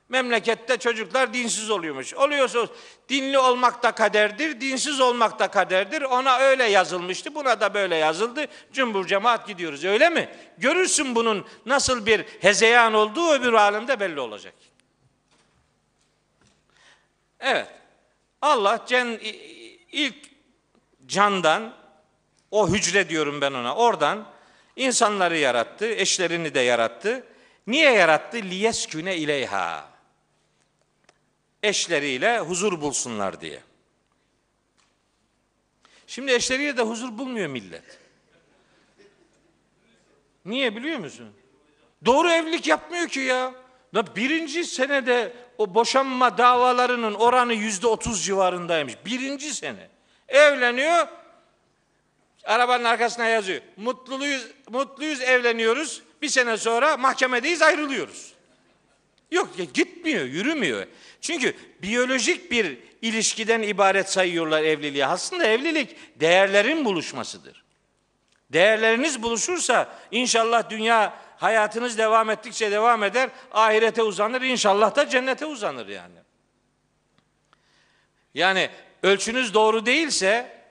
Memlekette çocuklar dinsiz oluyormuş. Oluyorsa dinli olmak da kaderdir, dinsiz olmak da kaderdir. Ona öyle yazılmıştı, buna da böyle yazıldı. Cümbür cemaat gidiyoruz öyle mi? Görürsün bunun nasıl bir hezeyan olduğu öbür alemde belli olacak. Evet. Allah cen, ilk candan o hücre diyorum ben ona. Oradan insanları yarattı, eşlerini de yarattı. Niye yarattı? Liyesküne ileyha. Eşleriyle huzur bulsunlar diye. Şimdi eşleriyle de huzur bulmuyor millet. Niye biliyor musun? Doğru evlilik yapmıyor ki ya. Da birinci senede o boşanma davalarının oranı yüzde otuz civarındaymış. Birinci sene. Evleniyor, arabanın arkasına yazıyor. Mutluyuz, mutluyuz evleniyoruz. Bir sene sonra mahkemedeyiz ayrılıyoruz. Yok gitmiyor, yürümüyor. Çünkü biyolojik bir ilişkiden ibaret sayıyorlar evliliği. Aslında evlilik değerlerin buluşmasıdır. Değerleriniz buluşursa inşallah dünya hayatınız devam ettikçe devam eder. Ahirete uzanır. inşallah da cennete uzanır yani. Yani ölçünüz doğru değilse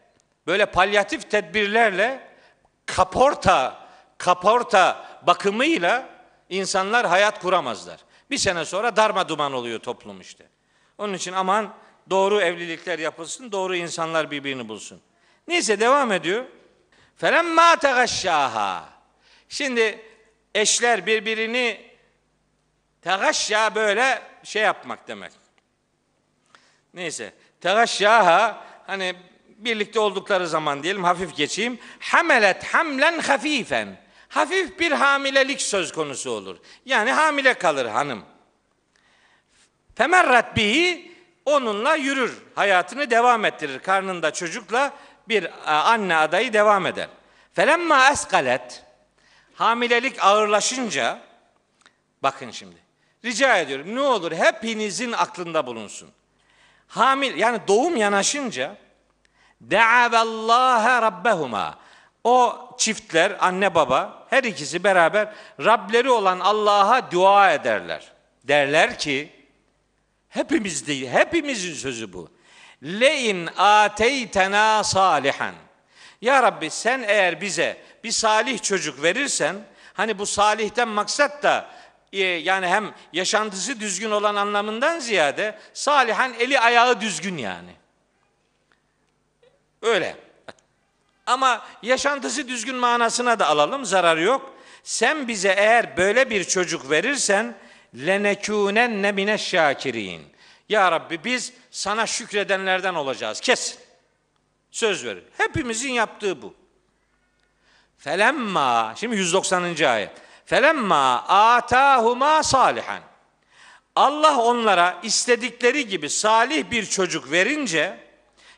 böyle palyatif tedbirlerle kaporta kaporta bakımıyla insanlar hayat kuramazlar. Bir sene sonra darma duman oluyor toplum işte. Onun için aman doğru evlilikler yapılsın, doğru insanlar birbirini bulsun. Neyse devam ediyor. Felemma tegaşşaha. Şimdi eşler birbirini tegaşya böyle şey yapmak demek. Neyse. Tegaşyaha hani birlikte oldukları zaman diyelim hafif geçeyim. Hamelet hamlen hafifen. Hafif bir hamilelik söz konusu olur. Yani hamile kalır hanım. Femerrat bihi onunla yürür. Hayatını devam ettirir. Karnında çocukla bir e, anne adayı devam eder. Felemma eskalet hamilelik ağırlaşınca bakın şimdi. Rica ediyorum ne olur hepinizin aklında bulunsun. Hamil yani doğum yanaşınca De'avallaha rabbehuma. O çiftler, anne baba, her ikisi beraber Rableri olan Allah'a dua ederler. Derler ki, hepimiz değil, hepimizin sözü bu. Lein ateytena salihan. Ya Rabbi sen eğer bize bir salih çocuk verirsen hani bu salihten maksat da e, yani hem yaşantısı düzgün olan anlamından ziyade salihan eli ayağı düzgün yani. Öyle. Ama yaşantısı düzgün manasına da alalım zararı yok. Sen bize eğer böyle bir çocuk verirsen lenekûnen nemine şakirin. Ya Rabbi biz sana şükredenlerden olacağız. Kesin. Söz verir. Hepimizin yaptığı bu. Felemma, şimdi 190. ayet. Felemma atahuma salihan. Allah onlara istedikleri gibi salih bir çocuk verince,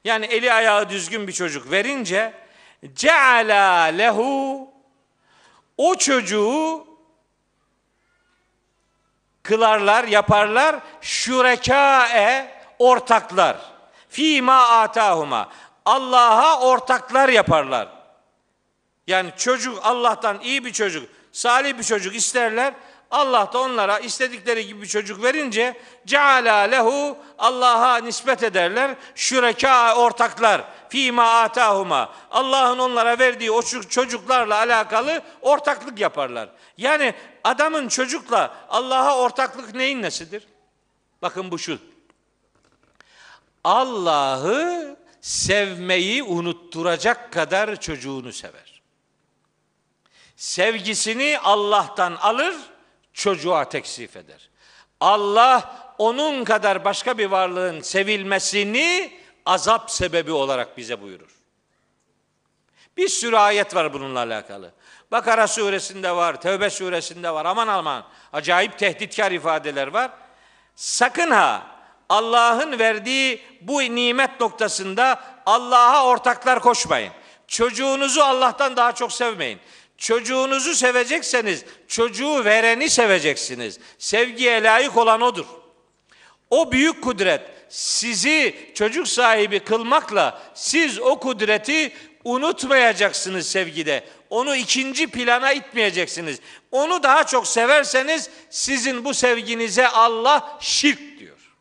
yani eli ayağı düzgün bir çocuk verince, ceala lehu o çocuğu kılarlar, yaparlar şurekae ortaklar. Fima atahuma. Allah'a ortaklar yaparlar. Yani çocuk Allah'tan iyi bir çocuk, salih bir çocuk isterler. Allah da onlara istedikleri gibi bir çocuk verince ceala lehu Allah'a nispet ederler. Şüreka ortaklar fima atahuma. Allah'ın onlara verdiği o çocuklarla alakalı ortaklık yaparlar. Yani adamın çocukla Allah'a ortaklık neyin nesidir? Bakın bu şu. Allah'ı sevmeyi unutturacak kadar çocuğunu sever sevgisini Allah'tan alır, çocuğa teksif eder. Allah onun kadar başka bir varlığın sevilmesini azap sebebi olarak bize buyurur. Bir sürü ayet var bununla alakalı. Bakara suresinde var, Tevbe suresinde var. Aman aman acayip tehditkar ifadeler var. Sakın ha Allah'ın verdiği bu nimet noktasında Allah'a ortaklar koşmayın. Çocuğunuzu Allah'tan daha çok sevmeyin. Çocuğunuzu sevecekseniz çocuğu vereni seveceksiniz. Sevgiye layık olan odur. O büyük kudret sizi çocuk sahibi kılmakla siz o kudreti unutmayacaksınız sevgide. Onu ikinci plana itmeyeceksiniz. Onu daha çok severseniz sizin bu sevginize Allah şirk diyor.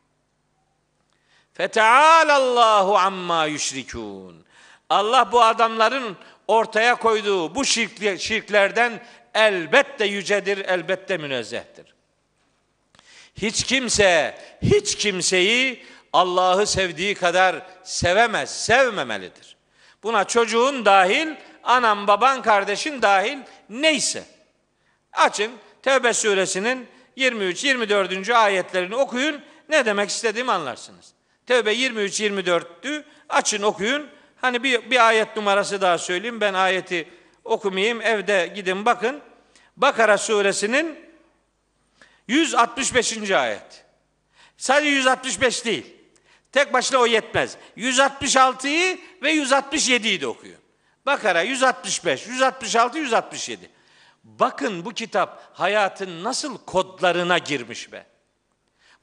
Fetealallahu amma yüşrikûn. Allah bu adamların ortaya koyduğu bu şirk, şirklerden elbette yücedir, elbette münezzehtir. Hiç kimse, hiç kimseyi Allah'ı sevdiği kadar sevemez, sevmemelidir. Buna çocuğun dahil, anam, baban, kardeşin dahil neyse. Açın Tevbe suresinin 23-24. ayetlerini okuyun. Ne demek istediğimi anlarsınız. Tevbe 23-24'tü. Açın okuyun. Hani bir, bir ayet numarası daha söyleyeyim. Ben ayeti okumayayım. Evde gidin bakın. Bakara suresinin 165. ayet. Sadece 165 değil. Tek başına o yetmez. 166'yı ve 167'yi de okuyun. Bakara 165, 166, 167. Bakın bu kitap hayatın nasıl kodlarına girmiş be.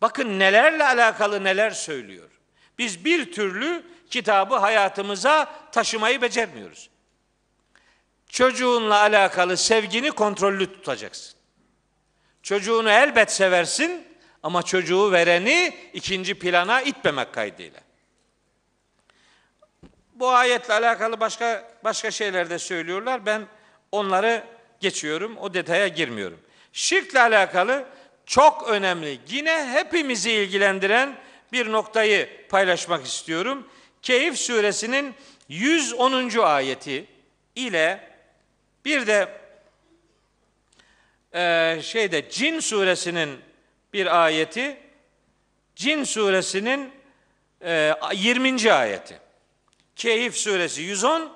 Bakın nelerle alakalı neler söylüyor. Biz bir türlü kitabı hayatımıza taşımayı becermiyoruz. Çocuğunla alakalı sevgini kontrollü tutacaksın. Çocuğunu elbet seversin ama çocuğu vereni ikinci plana itmemek kaydıyla. Bu ayetle alakalı başka başka şeyler de söylüyorlar. Ben onları geçiyorum. O detaya girmiyorum. Şirkle alakalı çok önemli yine hepimizi ilgilendiren bir noktayı paylaşmak istiyorum. Keyif suresinin 110. ayeti ile bir de e, şeyde Cin suresinin bir ayeti Cin suresinin e, 20. ayeti. Keyif suresi 110,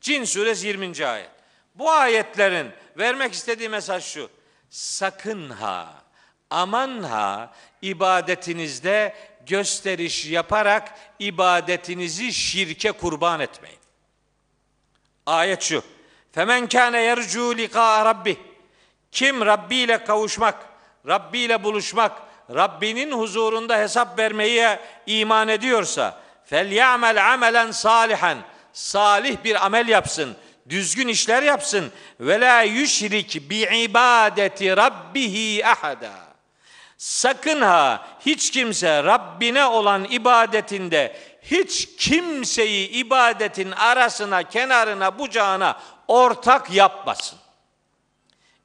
Cin suresi 20. ayet. Bu ayetlerin vermek istediği mesaj şu. Sakın ha, aman ha ibadetinizde gösteriş yaparak ibadetinizi şirke kurban etmeyin. Ayet şu. Femen kâne yercu lika rabbi. Kim Rabbi ile kavuşmak, Rabbi ile buluşmak, Rabbinin huzurunda hesap vermeye iman ediyorsa fel ya'mel amelen salihen, Salih bir amel yapsın. Düzgün işler yapsın. Ve la yüşrik bi ibadeti rabbihi ahada Sakın ha hiç kimse Rabbine olan ibadetinde hiç kimseyi ibadetin arasına, kenarına, bucağına ortak yapmasın.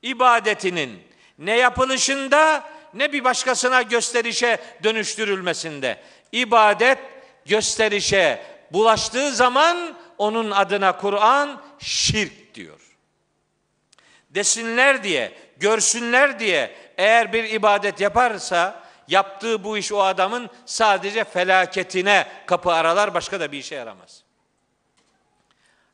İbadetinin ne yapılışında ne bir başkasına gösterişe dönüştürülmesinde. İbadet gösterişe bulaştığı zaman onun adına Kur'an şirk diyor. Desinler diye görsünler diye eğer bir ibadet yaparsa yaptığı bu iş o adamın sadece felaketine kapı aralar başka da bir işe yaramaz.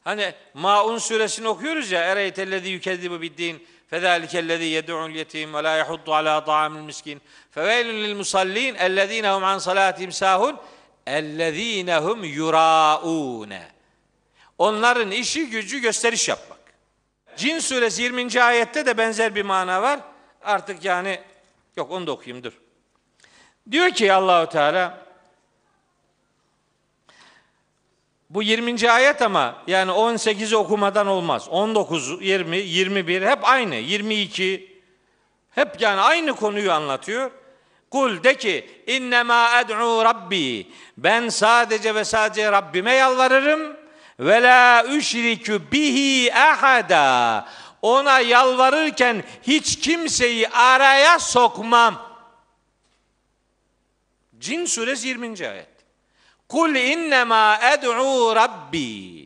Hani Maun suresini okuyoruz ya ereytellezi yükezzibu biddin fezalikellezi yed'ul yetim ve la yahuddu ala ta'amil miskin feveylun lil musallin ellezine hum an salatihim sahun ellezinehum yuraune. Onların işi gücü gösteriş yapmak. Cin suresi 20. ayette de benzer bir mana var. Artık yani yok onu da okuyayım dur. Diyor ki Allahu Teala bu 20. ayet ama yani 18'i okumadan olmaz. 19, 20, 21 hep aynı. 22 hep yani aynı konuyu anlatıyor. Kul de ki innema ed'u rabbi. Ben sadece ve sadece Rabbime yalvarırım ve la üşrikü bihi ahada. Ona yalvarırken hiç kimseyi araya sokmam. Cin suresi 20. ayet. Kul innema ed'u rabbi.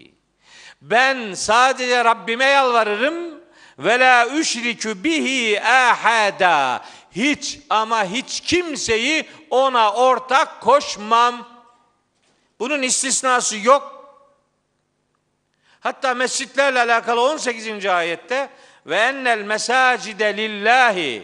Ben sadece Rabbime yalvarırım ve la üşrikü bihi ahada. Hiç ama hiç kimseyi ona ortak koşmam. Bunun istisnası yok. Hatta mescitlerle alakalı 18. ayette ve ennel mesacide lillahi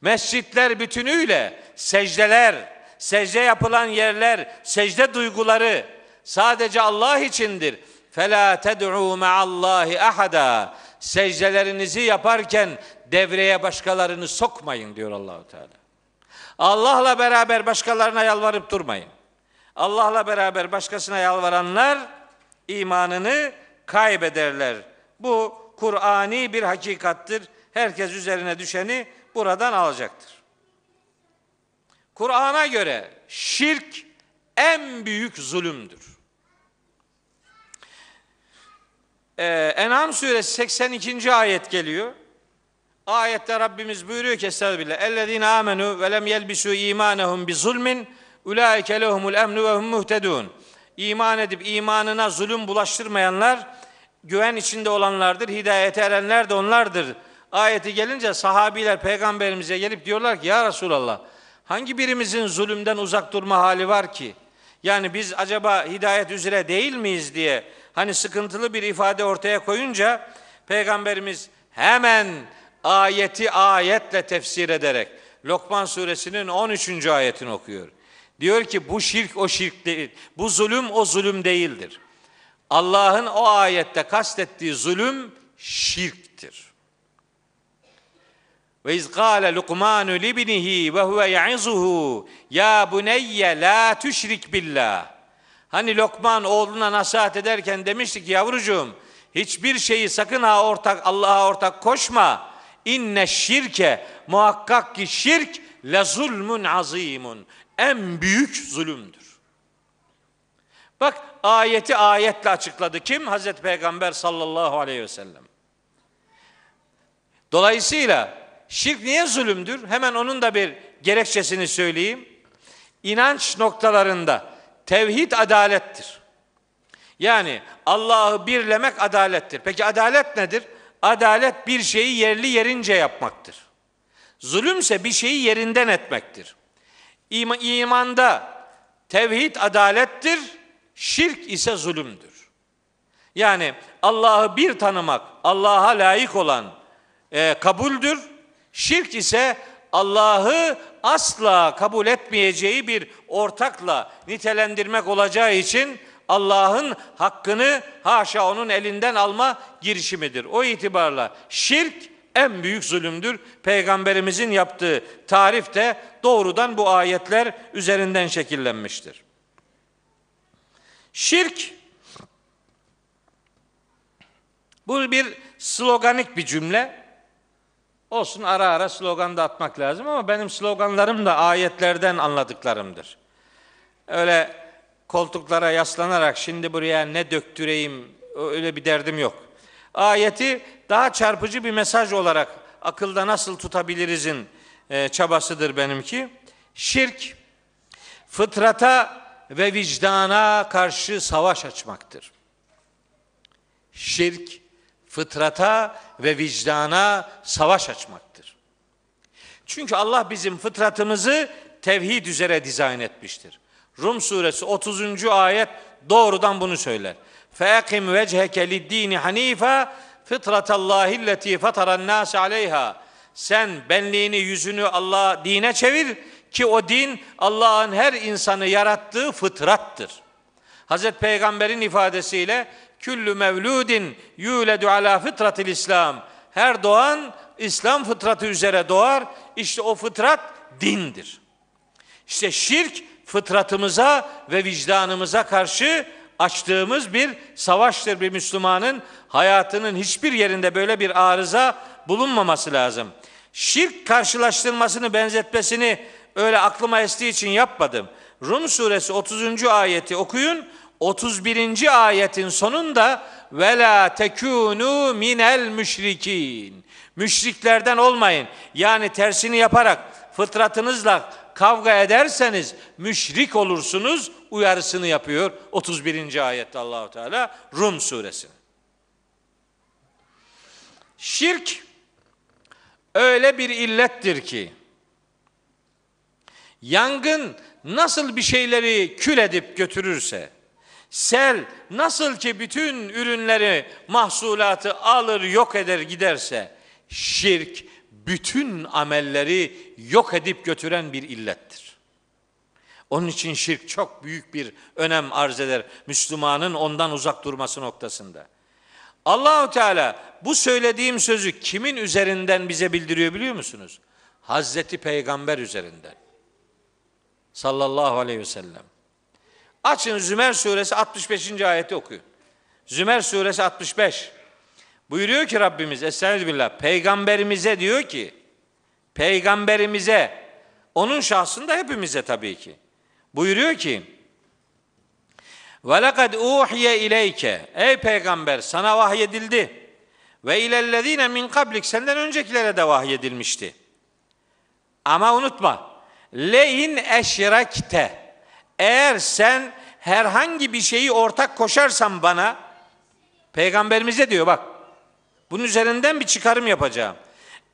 mescitler bütünüyle secdeler, secde yapılan yerler, secde duyguları sadece Allah içindir. Fela ted'u Allahi ahada. Secdelerinizi yaparken devreye başkalarını sokmayın diyor Allahu Teala. Allah'la beraber başkalarına yalvarıp durmayın. Allah'la beraber başkasına yalvaranlar imanını kaybederler. Bu Kur'ani bir hakikattir. Herkes üzerine düşeni buradan alacaktır. Kur'an'a göre şirk en büyük zulümdür. Ee, En'am suresi 82. ayet geliyor. Ayette Rabbimiz buyuruyor ki Estağfirullah. Ellezine amenu ve lem yelbisu imanehum bi zulmin ulaike lehumul emnu ve hum muhtedun. İman edip imanına zulüm bulaştırmayanlar güven içinde olanlardır. Hidayete erenler de onlardır. Ayeti gelince sahabiler peygamberimize gelip diyorlar ki ya Resulallah hangi birimizin zulümden uzak durma hali var ki? Yani biz acaba hidayet üzere değil miyiz diye hani sıkıntılı bir ifade ortaya koyunca peygamberimiz hemen ayeti ayetle tefsir ederek Lokman suresinin 13. ayetini okuyor. Diyor ki bu şirk o şirk değil. Bu zulüm o zulüm değildir. Allah'ın o ayette kastettiği zulüm şirktir. Ve iz kâle Lukmanu libnihi ve huve ya'izuhu ya buneyye la tüşrik billah. Hani Lokman oğluna nasihat ederken demiştik yavrucuğum hiçbir şeyi sakın ha ortak Allah'a ortak koşma. İnne şirke muhakkak ki şirk le zulmun azimun en büyük zulümdür. Bak ayeti ayetle açıkladı kim? Hazreti Peygamber sallallahu aleyhi ve sellem. Dolayısıyla şirk niye zulümdür? Hemen onun da bir gerekçesini söyleyeyim. İnanç noktalarında tevhid adalettir. Yani Allah'ı birlemek adalettir. Peki adalet nedir? Adalet bir şeyi yerli yerince yapmaktır. Zulümse bir şeyi yerinden etmektir. İma, imanda tevhid adalettir, şirk ise zulümdür. Yani Allah'ı bir tanımak, Allah'a layık olan e, kabuldür. Şirk ise Allah'ı asla kabul etmeyeceği bir ortakla nitelendirmek olacağı için Allah'ın hakkını haşa onun elinden alma girişimidir. O itibarla şirk en büyük zulümdür. Peygamberimizin yaptığı tarif de doğrudan bu ayetler üzerinden şekillenmiştir. Şirk bu bir sloganik bir cümle. Olsun ara ara slogan da atmak lazım ama benim sloganlarım da ayetlerden anladıklarımdır. Öyle koltuklara yaslanarak şimdi buraya ne döktüreyim öyle bir derdim yok. Ayeti daha çarpıcı bir mesaj olarak akılda nasıl tutabilirizin e, çabasıdır benimki. Şirk fıtrata ve vicdana karşı savaş açmaktır. Şirk fıtrata ve vicdana savaş açmaktır. Çünkü Allah bizim fıtratımızı tevhid üzere dizayn etmiştir. Rum suresi 30. ayet doğrudan bunu söyler. فَاَقِمْ وَجْهَكَ لِلْد۪ينِ dini فِطْرَةَ اللّٰهِ اللَّتِي فَطَرَ النَّاسَ aleyha Sen benliğini, yüzünü Allah dine çevir ki o din Allah'ın her insanı yarattığı fıtrattır. Hazreti Peygamber'in ifadesiyle küllü mevludin yüledü ala fıtratil İslam. Her doğan İslam fıtratı üzere doğar. İşte o fıtrat dindir. İşte şirk fıtratımıza ve vicdanımıza karşı açtığımız bir savaştır bir Müslümanın hayatının hiçbir yerinde böyle bir arıza bulunmaması lazım. Şirk karşılaştırmasını benzetmesini öyle aklıma estiği için yapmadım. Rum suresi 30. ayeti okuyun. 31. ayetin sonunda ve la tekunu minel müşrikin. Müşriklerden olmayın. Yani tersini yaparak fıtratınızla kavga ederseniz müşrik olursunuz uyarısını yapıyor 31. ayette Allahu Teala Rum suresi. Şirk öyle bir illettir ki yangın nasıl bir şeyleri kül edip götürürse sel nasıl ki bütün ürünleri, mahsulatı alır, yok eder giderse şirk bütün amelleri yok edip götüren bir illettir. Onun için şirk çok büyük bir önem arz eder Müslümanın ondan uzak durması noktasında. Allahu Teala bu söylediğim sözü kimin üzerinden bize bildiriyor biliyor musunuz? Hazreti Peygamber üzerinden. Sallallahu aleyhi ve sellem. Açın Zümer suresi 65. ayeti okuyun. Zümer suresi 65. Buyuruyor ki Rabbimiz Estağfirullah peygamberimize diyor ki peygamberimize onun şahsında hepimize tabii ki. Buyuruyor ki وَلَقَدْ اُوحِيَ اِلَيْكَ Ey peygamber sana vahyedildi. Ve ilellezine min kablik senden öncekilere de vahyedilmişti. Ama unutma. Leyin eşrekte. Eğer sen herhangi bir şeyi ortak koşarsan bana peygamberimize diyor bak. Bunun üzerinden bir çıkarım yapacağım.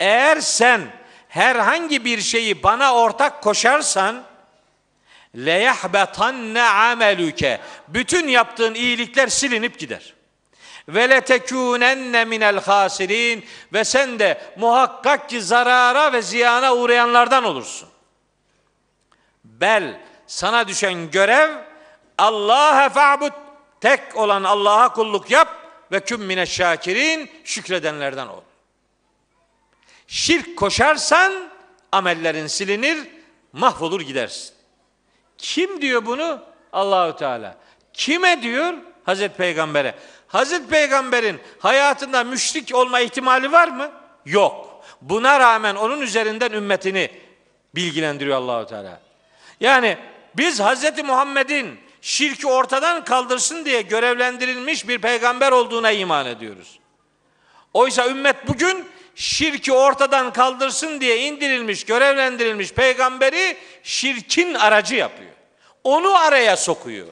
Eğer sen herhangi bir şeyi bana ortak koşarsan leyahbetanne ameluke. Bütün yaptığın iyilikler silinip gider. Ve le letekûnenne minel hasirin. Ve sen de muhakkak ki zarara ve ziyana uğrayanlardan olursun. Bel sana düşen görev Allah'a fa'bud. Tek olan Allah'a kulluk yap ve küm mine şakirin şükredenlerden ol. Şirk koşarsan amellerin silinir, mahvolur gidersin. Kim diyor bunu? Allahu Teala. Kime diyor? Hazreti Peygamber'e. Hazreti Peygamber'in hayatında müşrik olma ihtimali var mı? Yok. Buna rağmen onun üzerinden ümmetini bilgilendiriyor Allahu Teala. Yani biz Hazreti Muhammed'in şirki ortadan kaldırsın diye görevlendirilmiş bir peygamber olduğuna iman ediyoruz. Oysa ümmet bugün şirki ortadan kaldırsın diye indirilmiş, görevlendirilmiş peygamberi şirkin aracı yapıyor. Onu araya sokuyor.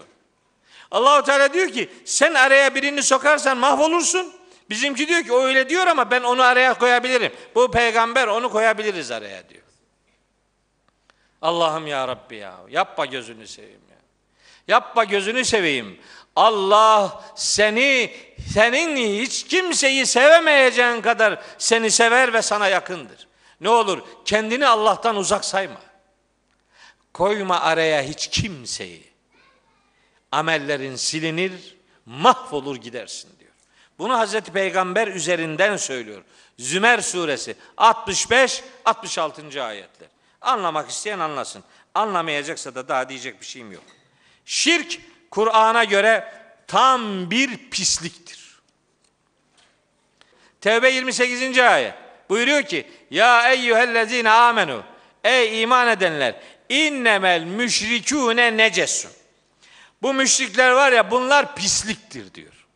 Allahu Teala diyor ki sen araya birini sokarsan mahvolursun. Bizimki diyor ki o öyle diyor ama ben onu araya koyabilirim. Bu peygamber onu koyabiliriz araya diyor. Allah'ım ya Rabbi ya yapma gözünü seveyim ya. Yapma gözünü seveyim. Allah seni senin hiç kimseyi sevemeyeceğin kadar seni sever ve sana yakındır. Ne olur kendini Allah'tan uzak sayma. Koyma araya hiç kimseyi. Amellerin silinir, mahvolur gidersin diyor. Bunu Hazreti Peygamber üzerinden söylüyor. Zümer suresi 65 66. ayetler. Anlamak isteyen anlasın. Anlamayacaksa da daha diyecek bir şeyim yok. Şirk Kur'an'a göre tam bir pisliktir. Tevbe 28. ayet buyuruyor ki Ya eyyühellezine amenu Ey iman edenler innemel müşrikûne necesun. Bu müşrikler var ya bunlar pisliktir diyor.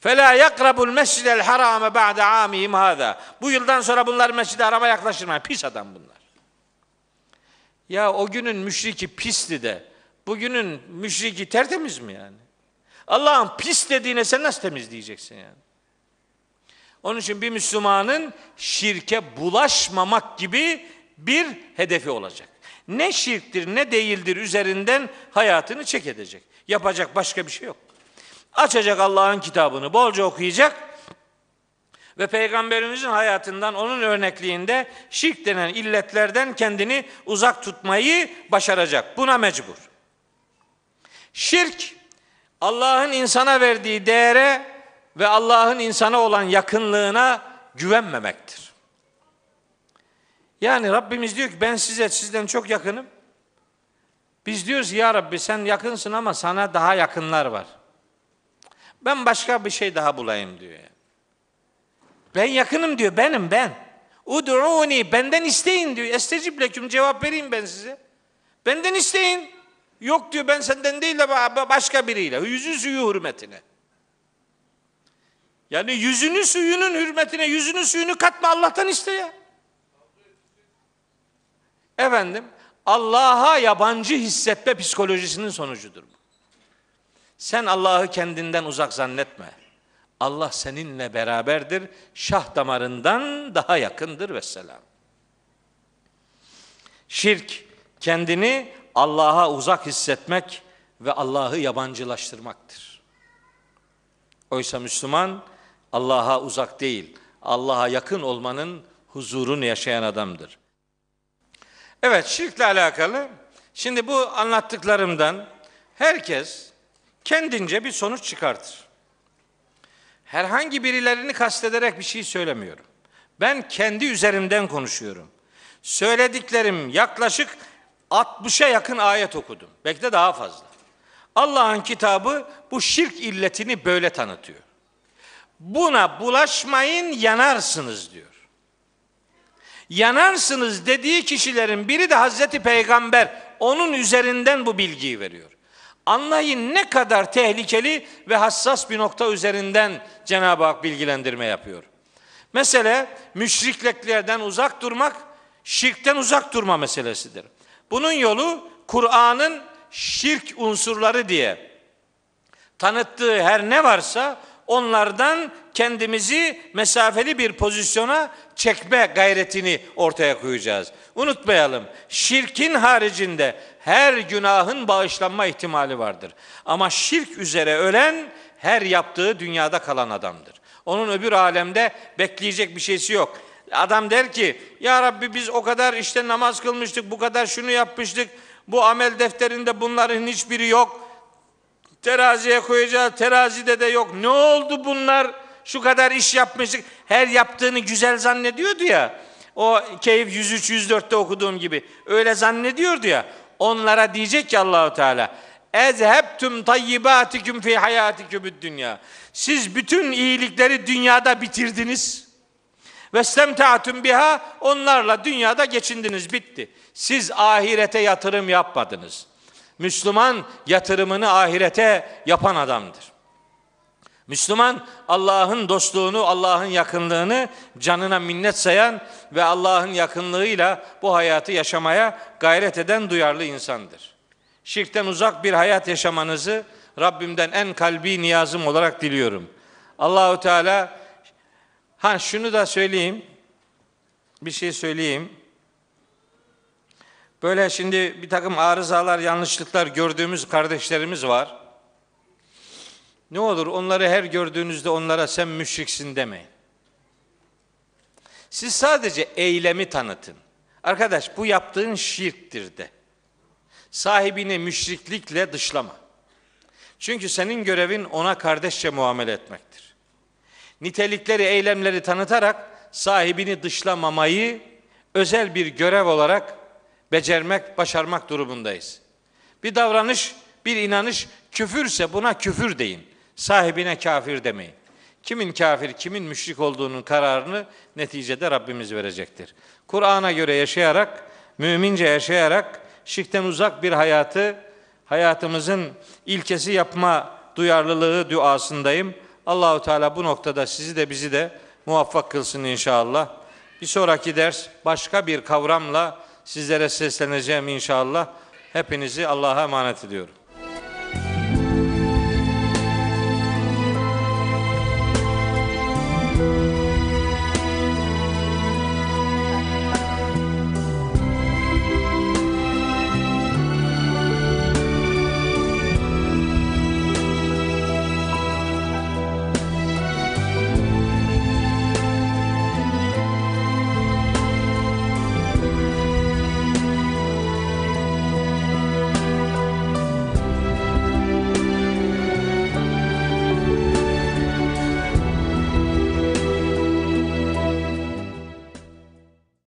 Fela yakrabul mescidel harame ba'de amihim hada. Bu yıldan sonra bunlar mescide harama yaklaşırmayın. Pis adam bunlar. Ya o günün müşriki pisti de Bugünün müşriki tertemiz mi yani? Allah'ın pis dediğine sen nasıl temizleyeceksin yani? Onun için bir Müslümanın şirke bulaşmamak gibi bir hedefi olacak. Ne şirktir ne değildir üzerinden hayatını çek edecek. Yapacak başka bir şey yok. Açacak Allah'ın kitabını, bolca okuyacak ve peygamberimizin hayatından onun örnekliğinde şirk denen illetlerden kendini uzak tutmayı başaracak. Buna mecbur. Şirk Allah'ın insana verdiği değere ve Allah'ın insana olan yakınlığına güvenmemektir. Yani Rabbimiz diyor ki ben size sizden çok yakınım. Biz diyoruz ya Rabbi sen yakınsın ama sana daha yakınlar var. Ben başka bir şey daha bulayım diyor. Ben yakınım diyor benim ben. Ud'uni benden isteyin diyor. Estecib leküm cevap vereyim ben size. Benden isteyin. Yok diyor ben senden değil de başka biriyle. Yüzü suyu hürmetine. Yani yüzünü suyunun hürmetine yüzünü suyunu katma Allah'tan iste ya. Efendim Allah'a yabancı hissetme psikolojisinin sonucudur bu. Sen Allah'ı kendinden uzak zannetme. Allah seninle beraberdir. Şah damarından daha yakındır ve selam. Şirk kendini Allah'a uzak hissetmek ve Allah'ı yabancılaştırmaktır. Oysa Müslüman Allah'a uzak değil, Allah'a yakın olmanın huzurunu yaşayan adamdır. Evet, şirkle alakalı. Şimdi bu anlattıklarımdan herkes kendince bir sonuç çıkartır. Herhangi birilerini kastederek bir şey söylemiyorum. Ben kendi üzerimden konuşuyorum. Söylediklerim yaklaşık 60'a yakın ayet okudum. Belki de daha fazla. Allah'ın kitabı bu şirk illetini böyle tanıtıyor. Buna bulaşmayın yanarsınız diyor. Yanarsınız dediği kişilerin biri de Hazreti Peygamber. Onun üzerinden bu bilgiyi veriyor. Anlayın ne kadar tehlikeli ve hassas bir nokta üzerinden Cenab-ı Hak bilgilendirme yapıyor. Mesela müşrikliklerden uzak durmak, şirkten uzak durma meselesidir. Bunun yolu Kur'an'ın şirk unsurları diye tanıttığı her ne varsa onlardan kendimizi mesafeli bir pozisyona çekme gayretini ortaya koyacağız. Unutmayalım şirkin haricinde her günahın bağışlanma ihtimali vardır. Ama şirk üzere ölen her yaptığı dünyada kalan adamdır. Onun öbür alemde bekleyecek bir şeysi yok. Adam der ki ya Rabbi biz o kadar işte namaz kılmıştık, bu kadar şunu yapmıştık. Bu amel defterinde bunların hiçbiri yok. Teraziye koyacağız, terazide de yok. Ne oldu bunlar? Şu kadar iş yapmıştık. Her yaptığını güzel zannediyordu ya. O Keyif 103 104'te okuduğum gibi. Öyle zannediyordu ya. Onlara diyecek ki Allahu Teala ezhebtum tayyibatikum fi hayatikumud dünya. Siz bütün iyilikleri dünyada bitirdiniz. Ve semtaatun biha onlarla dünyada geçindiniz bitti. Siz ahirete yatırım yapmadınız. Müslüman yatırımını ahirete yapan adamdır. Müslüman Allah'ın dostluğunu, Allah'ın yakınlığını canına minnet sayan ve Allah'ın yakınlığıyla bu hayatı yaşamaya gayret eden duyarlı insandır. Şirkten uzak bir hayat yaşamanızı Rabbimden en kalbi niyazım olarak diliyorum. Allahu Teala Ha şunu da söyleyeyim. Bir şey söyleyeyim. Böyle şimdi bir takım arızalar, yanlışlıklar gördüğümüz kardeşlerimiz var. Ne olur onları her gördüğünüzde onlara sen müşriksin demeyin. Siz sadece eylemi tanıtın. Arkadaş bu yaptığın şirktir de. Sahibini müşriklikle dışlama. Çünkü senin görevin ona kardeşçe muamele etmektir nitelikleri, eylemleri tanıtarak sahibini dışlamamayı özel bir görev olarak becermek, başarmak durumundayız. Bir davranış, bir inanış küfürse buna küfür deyin. Sahibine kafir demeyin. Kimin kafir, kimin müşrik olduğunun kararını neticede Rabbimiz verecektir. Kur'an'a göre yaşayarak, mümince yaşayarak şirkten uzak bir hayatı hayatımızın ilkesi yapma duyarlılığı duasındayım. Allahu Teala bu noktada sizi de bizi de muvaffak kılsın inşallah. Bir sonraki ders başka bir kavramla sizlere sesleneceğim inşallah. Hepinizi Allah'a emanet ediyorum.